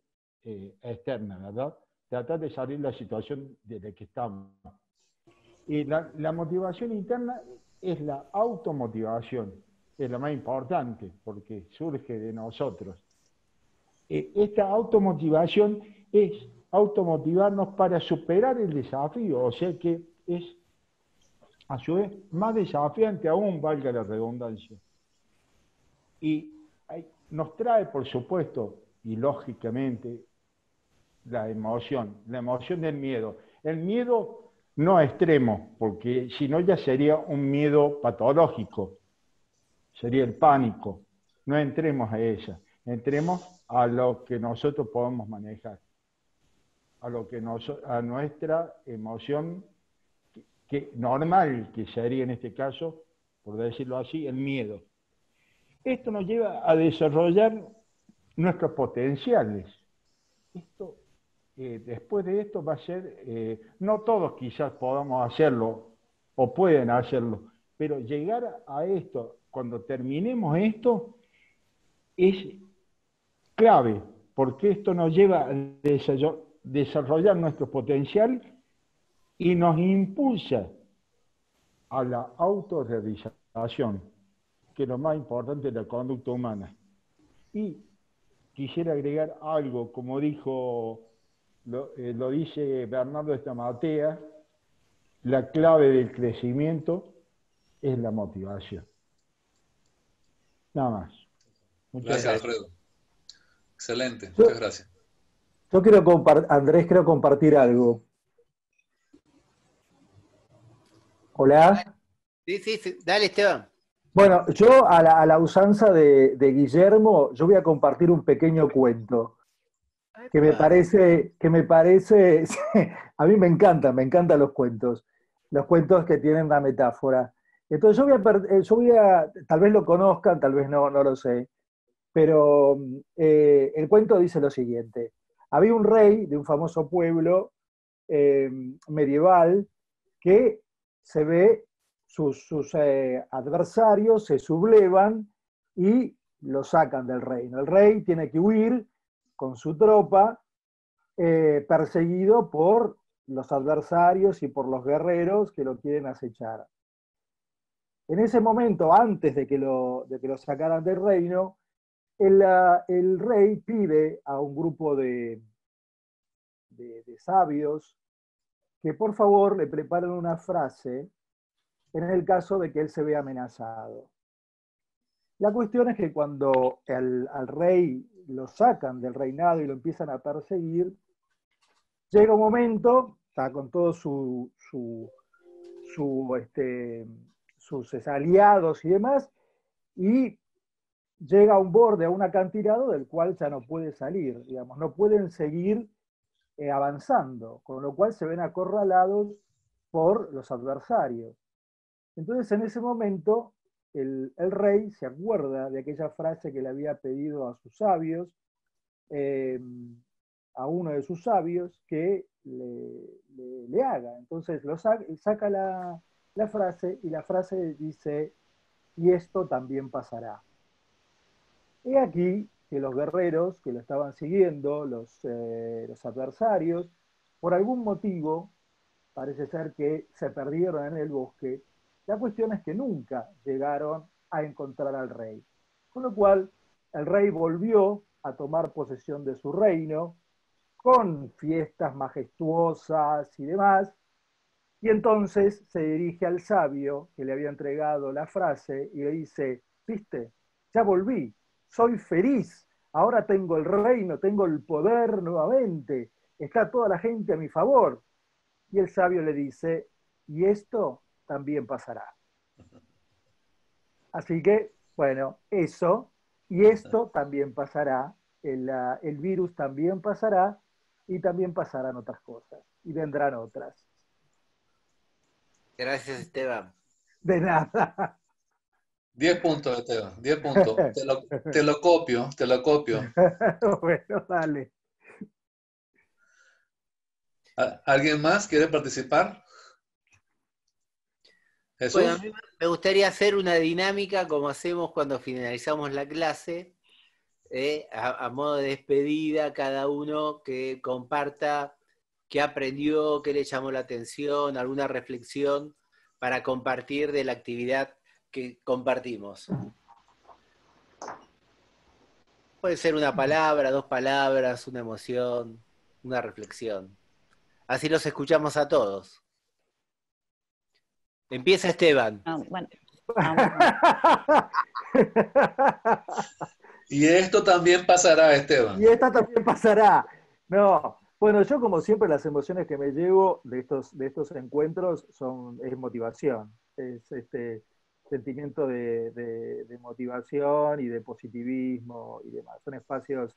eh, externa, ¿verdad? Tratar de salir de la situación de la que estamos. Y la, la motivación interna es la automotivación, es la más importante, porque surge de nosotros. Esta automotivación es automotivarnos para superar el desafío, o sea que es a su vez más desafiante aún, valga la redundancia. Y nos trae, por supuesto, y lógicamente, la emoción, la emoción del miedo. El miedo no extremo, porque si no ya sería un miedo patológico, sería el pánico. No entremos a ella, entremos a lo que nosotros podemos manejar a lo que nos, a nuestra emoción que, normal, que sería en este caso, por decirlo así, el miedo. Esto nos lleva a desarrollar nuestros potenciales. Esto, eh, después de esto va a ser, eh, no todos quizás podamos hacerlo o pueden hacerlo, pero llegar a esto, cuando terminemos esto, es clave, porque esto nos lleva a desarrollar desarrollar nuestro potencial y nos impulsa a la autorrealización, que es lo más importante de la conducta humana. Y quisiera agregar algo, como dijo, lo, eh, dice Bernardo Estamatea, la clave del crecimiento es la motivación. Nada más. gracias.
Alfredo. Excelente, muchas gracias.
Yo quiero compartir, Andrés, quiero
compartir algo. Hola.
Sí, sí, dale, Esteban.
Bueno, yo a la, usanza de, Guillermo, yo voy a compartir un pequeño cuento que me parece, que me parece, a mí me encanta, me encantan los cuentos, los cuentos que tienen la metáfora. Entonces yo voy a, eh, yo voy a tal vez lo conozcan, tal vez no, no lo sé, pero eh, el cuento dice lo siguiente. Había un rey de un famoso pueblo eh, medieval que se ve, sus, eh, adversarios se sublevan y lo sacan del reino. El rey tiene que huir con su tropa, eh, perseguido por los adversarios y por los guerreros que lo quieren acechar. En ese momento, antes de que de que lo sacaran del reino, Ah, el, rey pide a un grupo de, sabios que por favor le preparen una frase en el caso de que él se vea amenazado. La cuestión es que cuando el, al rey lo sacan del reinado y lo empiezan a perseguir, llega un momento, está con todos este, sus aliados y demás, y llega a un borde, a un acantilado del cual ya no puede salir, digamos, no pueden seguir eh, avanzando, con lo cual se ven acorralados por los adversarios. Entonces en ese momento el, rey se acuerda de aquella frase que le había pedido a sus sabios, em, a uno de sus sabios, que le, haga. Entonces lo saca, saca la frase y la frase dice, y esto también pasará. He aquí que los guerreros que lo estaban siguiendo, los, eh, los adversarios, por algún motivo, parece ser que se perdieron en el bosque, la cuestión es que nunca llegaron a encontrar al rey. Con lo cual, el rey volvió a tomar posesión de su reino, con fiestas majestuosas y demás, y entonces se dirige al sabio que le había entregado la frase y le dice, viste, ya volví, soy feliz, ahora tengo el reino, tengo el poder nuevamente, está toda la gente a mi favor. Y el sabio le dice, y esto también pasará. Así que, bueno, eso, y esto también pasará, el, ah, virus también pasará, y también pasarán otras cosas, y vendrán otras.
Gracias, Esteban.
De nada.
10 puntos, 10 puntos. te, lo, copio, te lo copio.
bueno, dale.
¿Alguien más quiere participar?
me gustaría hacer una dinámica como hacemos cuando finalizamos la clase, eh, a, a, modo de despedida, cada uno que comparta qué aprendió, qué le llamó la atención, alguna reflexión para compartir de la actividad que compartimos. Puede ser una palabra, dos palabras, una emoción, una reflexión. Así los escuchamos a todos. Empieza Esteban.
Ah, ah,
y esto también pasará, Esteban. Y
esta también pasará. No, bueno, yo como siempre las emociones que me llevo de estos, de estos encuentros son, es motivación. Es, este, sentimiento de, motivación y de positivismo y demás. Son espacios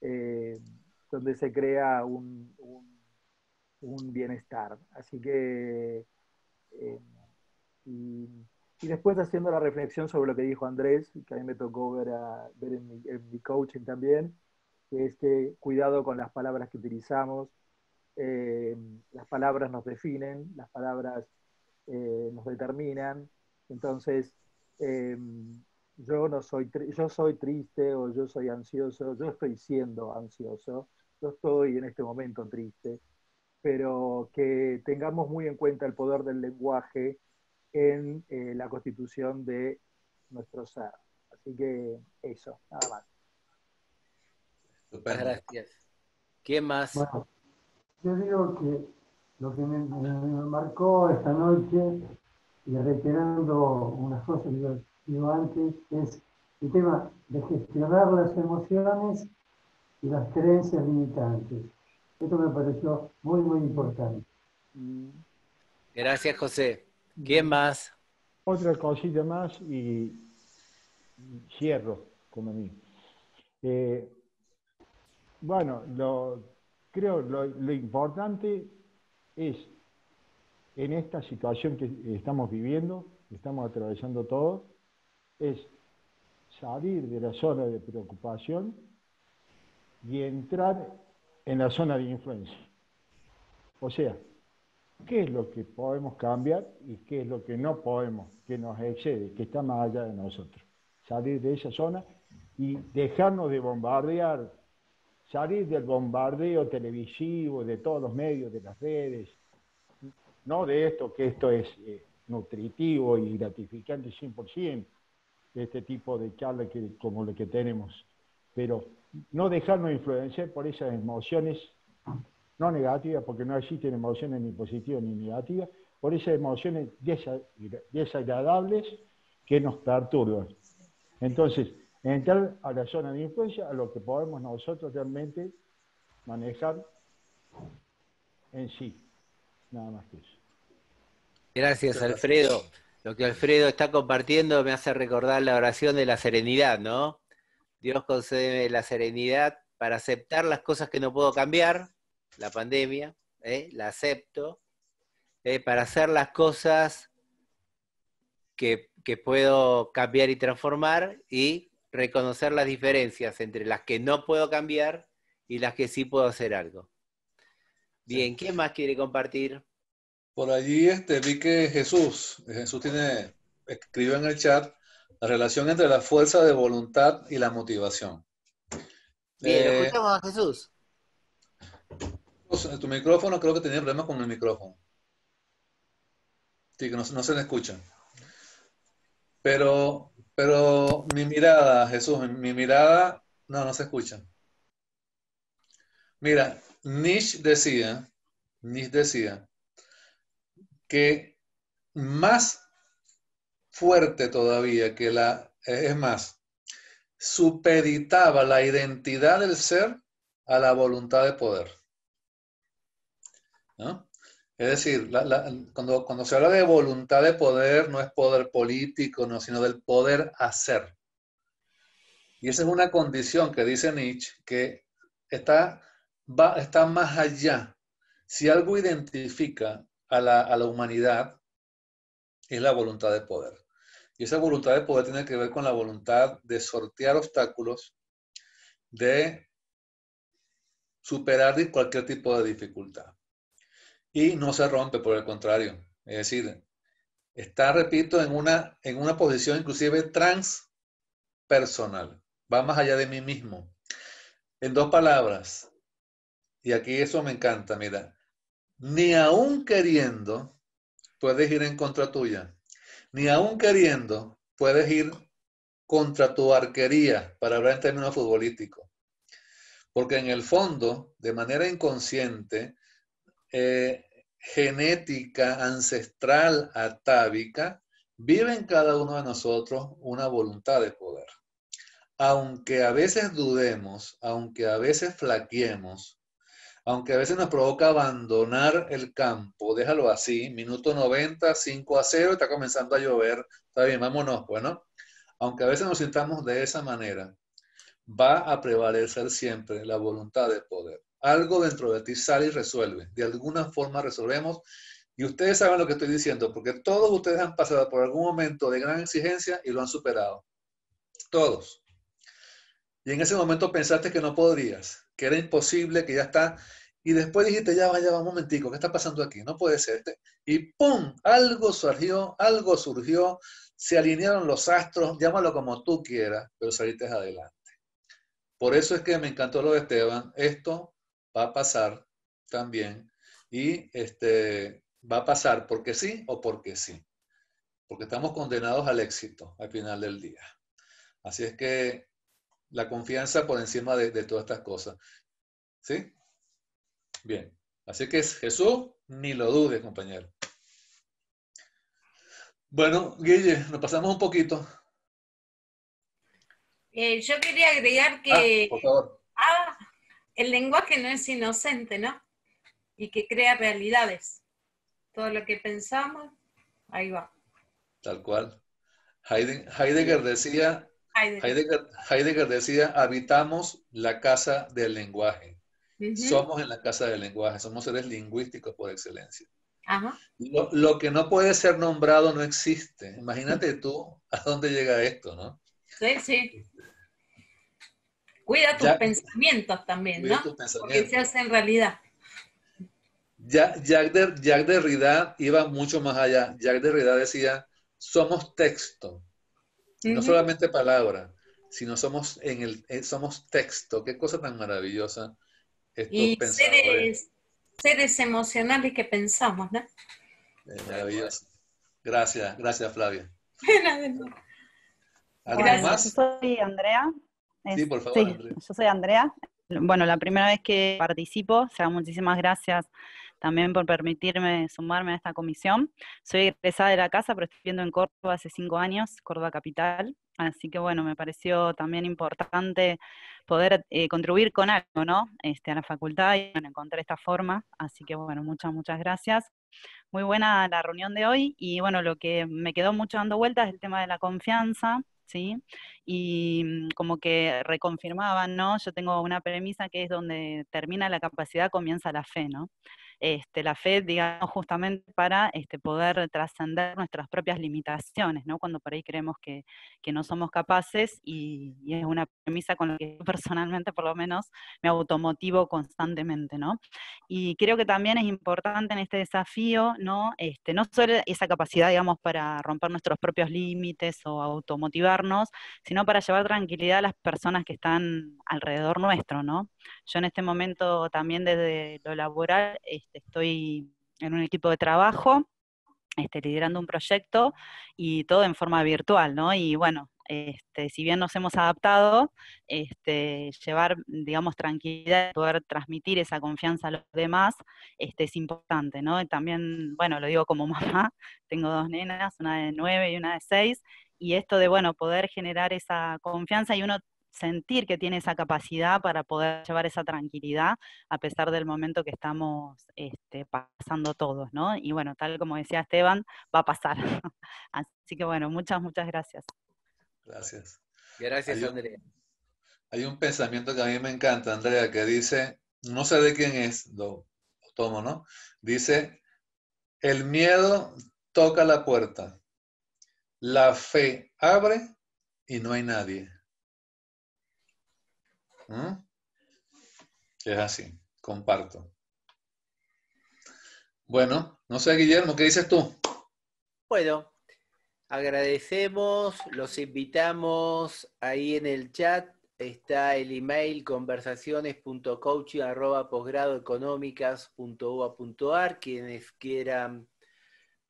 eh, donde se crea un, bienestar. Así que, eh, y, después haciendo la reflexión sobre lo que dijo Andrés, que a mí me tocó ver, ver en, mi, coaching también, que es que cuidado con las palabras que utilizamos, eh, las palabras nos definen, las palabras nos determinan, entonces, em, yo no soy, yo soy triste o yo soy ansioso, yo estoy siendo ansioso, yo estoy en este momento triste, pero que tengamos muy en cuenta el poder del lenguaje en eh, la constitución de nuestro ser. Así que eso, nada más.
Super. Gracias. ¿Qué más?
yo digo que lo que me marcó esta noche y reiterando una cosa que yo digo antes, es el tema de gestionar las emociones y las creencias limitantes. Esto me pareció muy, muy importante.
Mm. Gracias, José. Mm. ¿Quién más?
Otra cosita más y cierro, como mí. Eh, bueno, lo, creo lo, lo importante es en esta situación que estamos viviendo, que estamos atravesando todos, es salir de la zona de preocupación y entrar en la zona de influencia. O sea, ¿qué es lo que podemos cambiar y qué es lo que no podemos, que nos excede, que está más allá de nosotros? Salir de esa zona y dejarnos de bombardear, salir del bombardeo televisivo, de todos los medios, de las redes, ¿no? de esto, que esto es eh, nutritivo y gratificante 100%, este tipo de charla que, como la que tenemos. Pero no dejarnos influenciar por esas emociones, no negativas, porque no existen emociones ni positivas ni negativas, por esas emociones desagradables que nos perturban. Entonces, entrar a la zona de influencia, a lo que podemos nosotros realmente manejar en sí. Nada más que
Gracias, Alfredo. Lo que Alfredo está compartiendo me hace recordar la oración de la serenidad, ¿no? Dios concede la serenidad para aceptar las cosas que no puedo cambiar, la pandemia, ¿eh? la acepto, ¿eh? para hacer las cosas que, que puedo cambiar y transformar y reconocer las diferencias entre las que no puedo cambiar y las que sí puedo hacer algo.
Bien, ¿quién más quiere compartir? Por allí este, vi que Jesús, Jesús tiene, escribe en el chat, la relación entre la fuerza de voluntad y la motivación. Bien, eh, escuchamos a Jesús. Tu micrófono creo que tenía problemas con el micrófono. Sí, que no, se le escucha. Pero, pero mi mirada, Jesús, mi mirada, no, no se escucha. Mira, Nietzsche decía, Nietzsche decía que más fuerte todavía que la, es más, supeditaba la identidad del ser a la voluntad de poder. Es decir, cuando, cuando, se habla de voluntad de poder, no es poder político, no, sino del poder hacer. Y esa es una condición que dice Nietzsche, que está está más allá. Si algo identifica a la, humanidad, es la voluntad de poder. Y esa voluntad de poder tiene que ver con la voluntad de sortear obstáculos, de superar cualquier tipo de dificultad. Y no se rompe, por el contrario. Es decir, está, repito, en una, en una posición inclusive transpersonal. Va más allá de mí mismo. En dos palabras, y aquí eso me encanta, mira, ni aún queriendo puedes ir en contra tuya, ni aún queriendo puedes ir contra tu arquería, para hablar en términos futbolísticos. Porque en el fondo, de manera inconsciente, eh, genética, ancestral, atávica, vive en cada uno de nosotros una voluntad de poder. Aunque a veces dudemos, aunque a veces flaqueemos, aunque a veces nos provoca abandonar el campo. Déjalo así, minuto 90, 5 a 0, está comenzando a llover, está bien, vámonos, bueno. Pues, aunque a veces nos sintamos de esa manera, va a prevalecer siempre la voluntad de poder. Algo dentro de ti sale y resuelve. De alguna forma resolvemos. Y ustedes saben lo que estoy diciendo, porque todos ustedes han pasado por algún momento de gran exigencia y lo han superado. Todos. Y en ese momento pensaste que no podrías que era imposible, que ya está. Y después dijiste, ya vaya, un momentico, ¿qué está pasando aquí? No puede ser. Y ¡pum! Algo surgió, algo surgió, se alinearon los astros, llámalo como tú quieras, pero saliste adelante. Por eso es que me encantó lo de Esteban. Esto va a pasar también. Y este, va a pasar porque sí o porque sí. Porque estamos condenados al éxito al final del día. Así es que la confianza por encima de, todas estas cosas. ¿Sí? Bien. Así que es Jesús, ni lo dudes, compañero. Bueno, Guille, nos pasamos un poquito.
Eh, yo quería agregar que ah, ah, el lenguaje no es inocente, ¿no? Y que crea realidades. Todo lo que pensamos, ahí va.
Tal cual. Heidegger decía, Heidegger. decía, habitamos la casa del lenguaje. Somos en la casa del lenguaje, somos seres lingüísticos por excelencia. Lo, que no puede ser nombrado no existe. Imagínate tú a dónde llega esto, ¿no?
Sí, sí. Cuida tus pensamientos también, ¿no? Pensamientos. Porque se hacen realidad.
Ya, Jack, de, Derrida iba mucho más allá. Jack Derrida decía, somos texto. No solamente palabra, sino somos, en el, eh, somos texto. Qué cosa tan maravillosa. y
seres, emocionales que pensamos, ¿no? Eh,
maravilloso. Gracias, gracias Flavia. Gracias. Más? Yo
soy Andrea.
Sí, por favor. Andrea.
Yo soy Andrea. Bueno, la primera vez que participo, o sea, muchísimas gracias también por permitirme sumarme a esta comisión. Soy egresada de la casa, pero estoy viviendo en Córdoba hace cinco años, Córdoba Capital, Así que bueno, me pareció también importante poder eh, contribuir con algo, ¿no? Este, a la facultad y encontrar encontré esta forma. Así que bueno, muchas, muchas gracias. Muy buena la reunión de hoy y bueno, lo que me quedó mucho dando vueltas es el tema de la confianza, ¿sí? Y mm, como que reconfirmaban, ¿no? Yo tengo una premisa que es donde termina la capacidad, comienza la fe, ¿no? Este, la fe, digamos, justamente para este, poder trascender nuestras propias limitaciones, ¿no? Cuando por ahí creemos que, no somos capaces y, es una premisa con la que yo personalmente, por lo menos, me automotivo constantemente, ¿no? Y creo que también es importante en este desafío, ¿no? Este, no solo esa capacidad, digamos, para romper nuestros propios límites o automotivarnos, sino para llevar tranquilidad a las personas que están alrededor nuestro, ¿no? Yo en este momento también desde lo laboral este, estoy en un equipo de trabajo, este, liderando un proyecto y todo en forma virtual, ¿no? Y bueno, este, si bien nos hemos adaptado, llevar, digamos, tranquilidad poder transmitir esa confianza a los demás es importante, ¿no? también, bueno, lo digo como mamá, tengo dos nenas, una de nueve y una de seis, y esto de, bueno, poder generar esa confianza y uno sentir que tiene esa capacidad para poder llevar esa tranquilidad a pesar del momento que estamos este, pasando todos, ¿no? Y bueno, tal como decía Esteban, va a pasar. Así que bueno, muchas, muchas gracias.
Gracias.
Gracias, Andrea.
Hay un pensamiento que a mí me encanta, Andrea, que dice, no sé de quién es, lo tomo, ¿no? Dice, el miedo toca la puerta, la fe abre y no hay nadie. ¿Mm? Es así, comparto. Bueno, no sé, Guillermo, ¿qué dices tú?
Bueno, agradecemos, los invitamos ahí en el chat. Está el email posgradoeconómicas.ua.ar, quienes quieran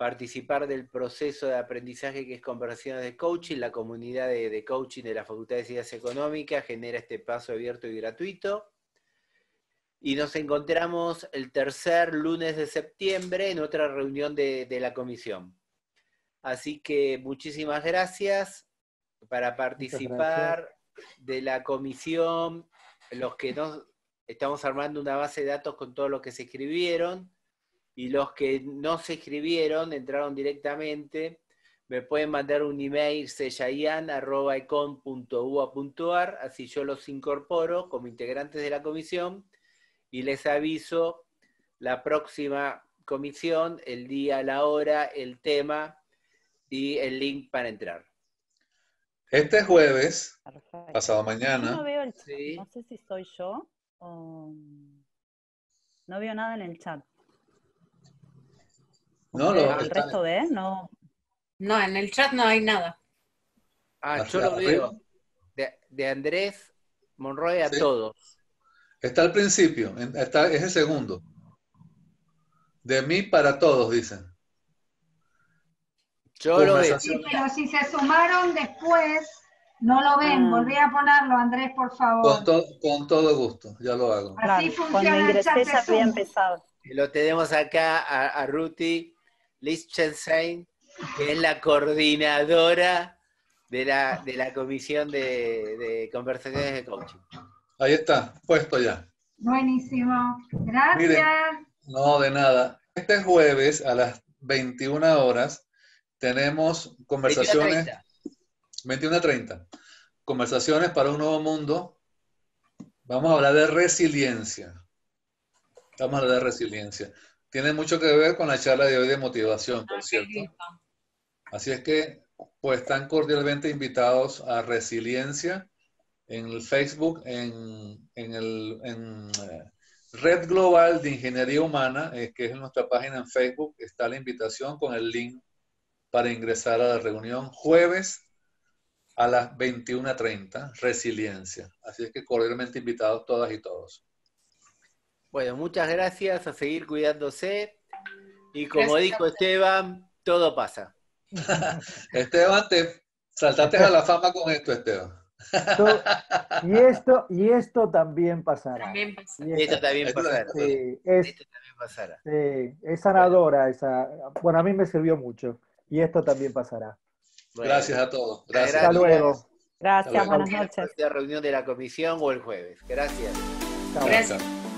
participar del proceso de aprendizaje que es conversaciones de coaching, la comunidad de, coaching de la Facultad de Ciencias Económicas genera este paso abierto y gratuito. Y nos encontramos el tercer lunes de septiembre en otra reunión de, la comisión. Así que muchísimas gracias para participar de la comisión, los que nos estamos armando una base de datos con todo lo que se escribieron y los que no se escribieron, entraron directamente, me pueden mandar un email puntuar. así yo los incorporo como integrantes de la comisión y les aviso la próxima comisión, el día, la hora, el tema y el link para entrar.
Este jueves, pasado mañana. no
No
sé si soy yo o... No veo nada en el chat. No, no. en el
chat no hay nada.
Ah, yo lo veo.
De, Andrés Monroy a todos.
Está al principio, es el segundo. De mí para todos, dicen. Yo lo veo.
pero si se sumaron después, no lo ven. Ah. Volví a ponerlo, Andrés, por favor.
Con, todo gusto, ya lo hago. Así funciona Cuando ingresé ya había
empezado.
lo
tenemos acá a, a Ruti Liz Chensein, que es la coordinadora de la, comisión de, conversaciones de coaching.
Ahí está, puesto ya.
Buenísimo, gracias.
no, de nada. Este jueves a las 21 horas tenemos conversaciones. 21 Conversaciones para un nuevo mundo. Vamos a hablar de resiliencia. Vamos a hablar de resiliencia tiene mucho que ver con la charla de hoy de motivación, por ah, cierto. Así es que, pues, están cordialmente invitados a Resiliencia en el Facebook, en, el, eh, Red Global de Ingeniería Humana, eh, que es nuestra página en Facebook, está la invitación con el link para ingresar a la reunión jueves a las 21.30, Resiliencia. Así es que cordialmente invitados todas y todos.
Bueno, muchas gracias, a seguir cuidándose.
Y como dijo Esteban, todo pasa. Esteban, te saltaste a la fama con esto, Esteban.
y esto
y esto también pasará. También pasará. Y esto, también pasará. Sí, esto
también pasará.
es sanadora esa. Bueno, a mí me sirvió mucho. Y esto también pasará.
gracias a todos. Hasta luego. Gracias, buenas noches. La reunión de la comisión o el jueves. Gracias.
Gracias.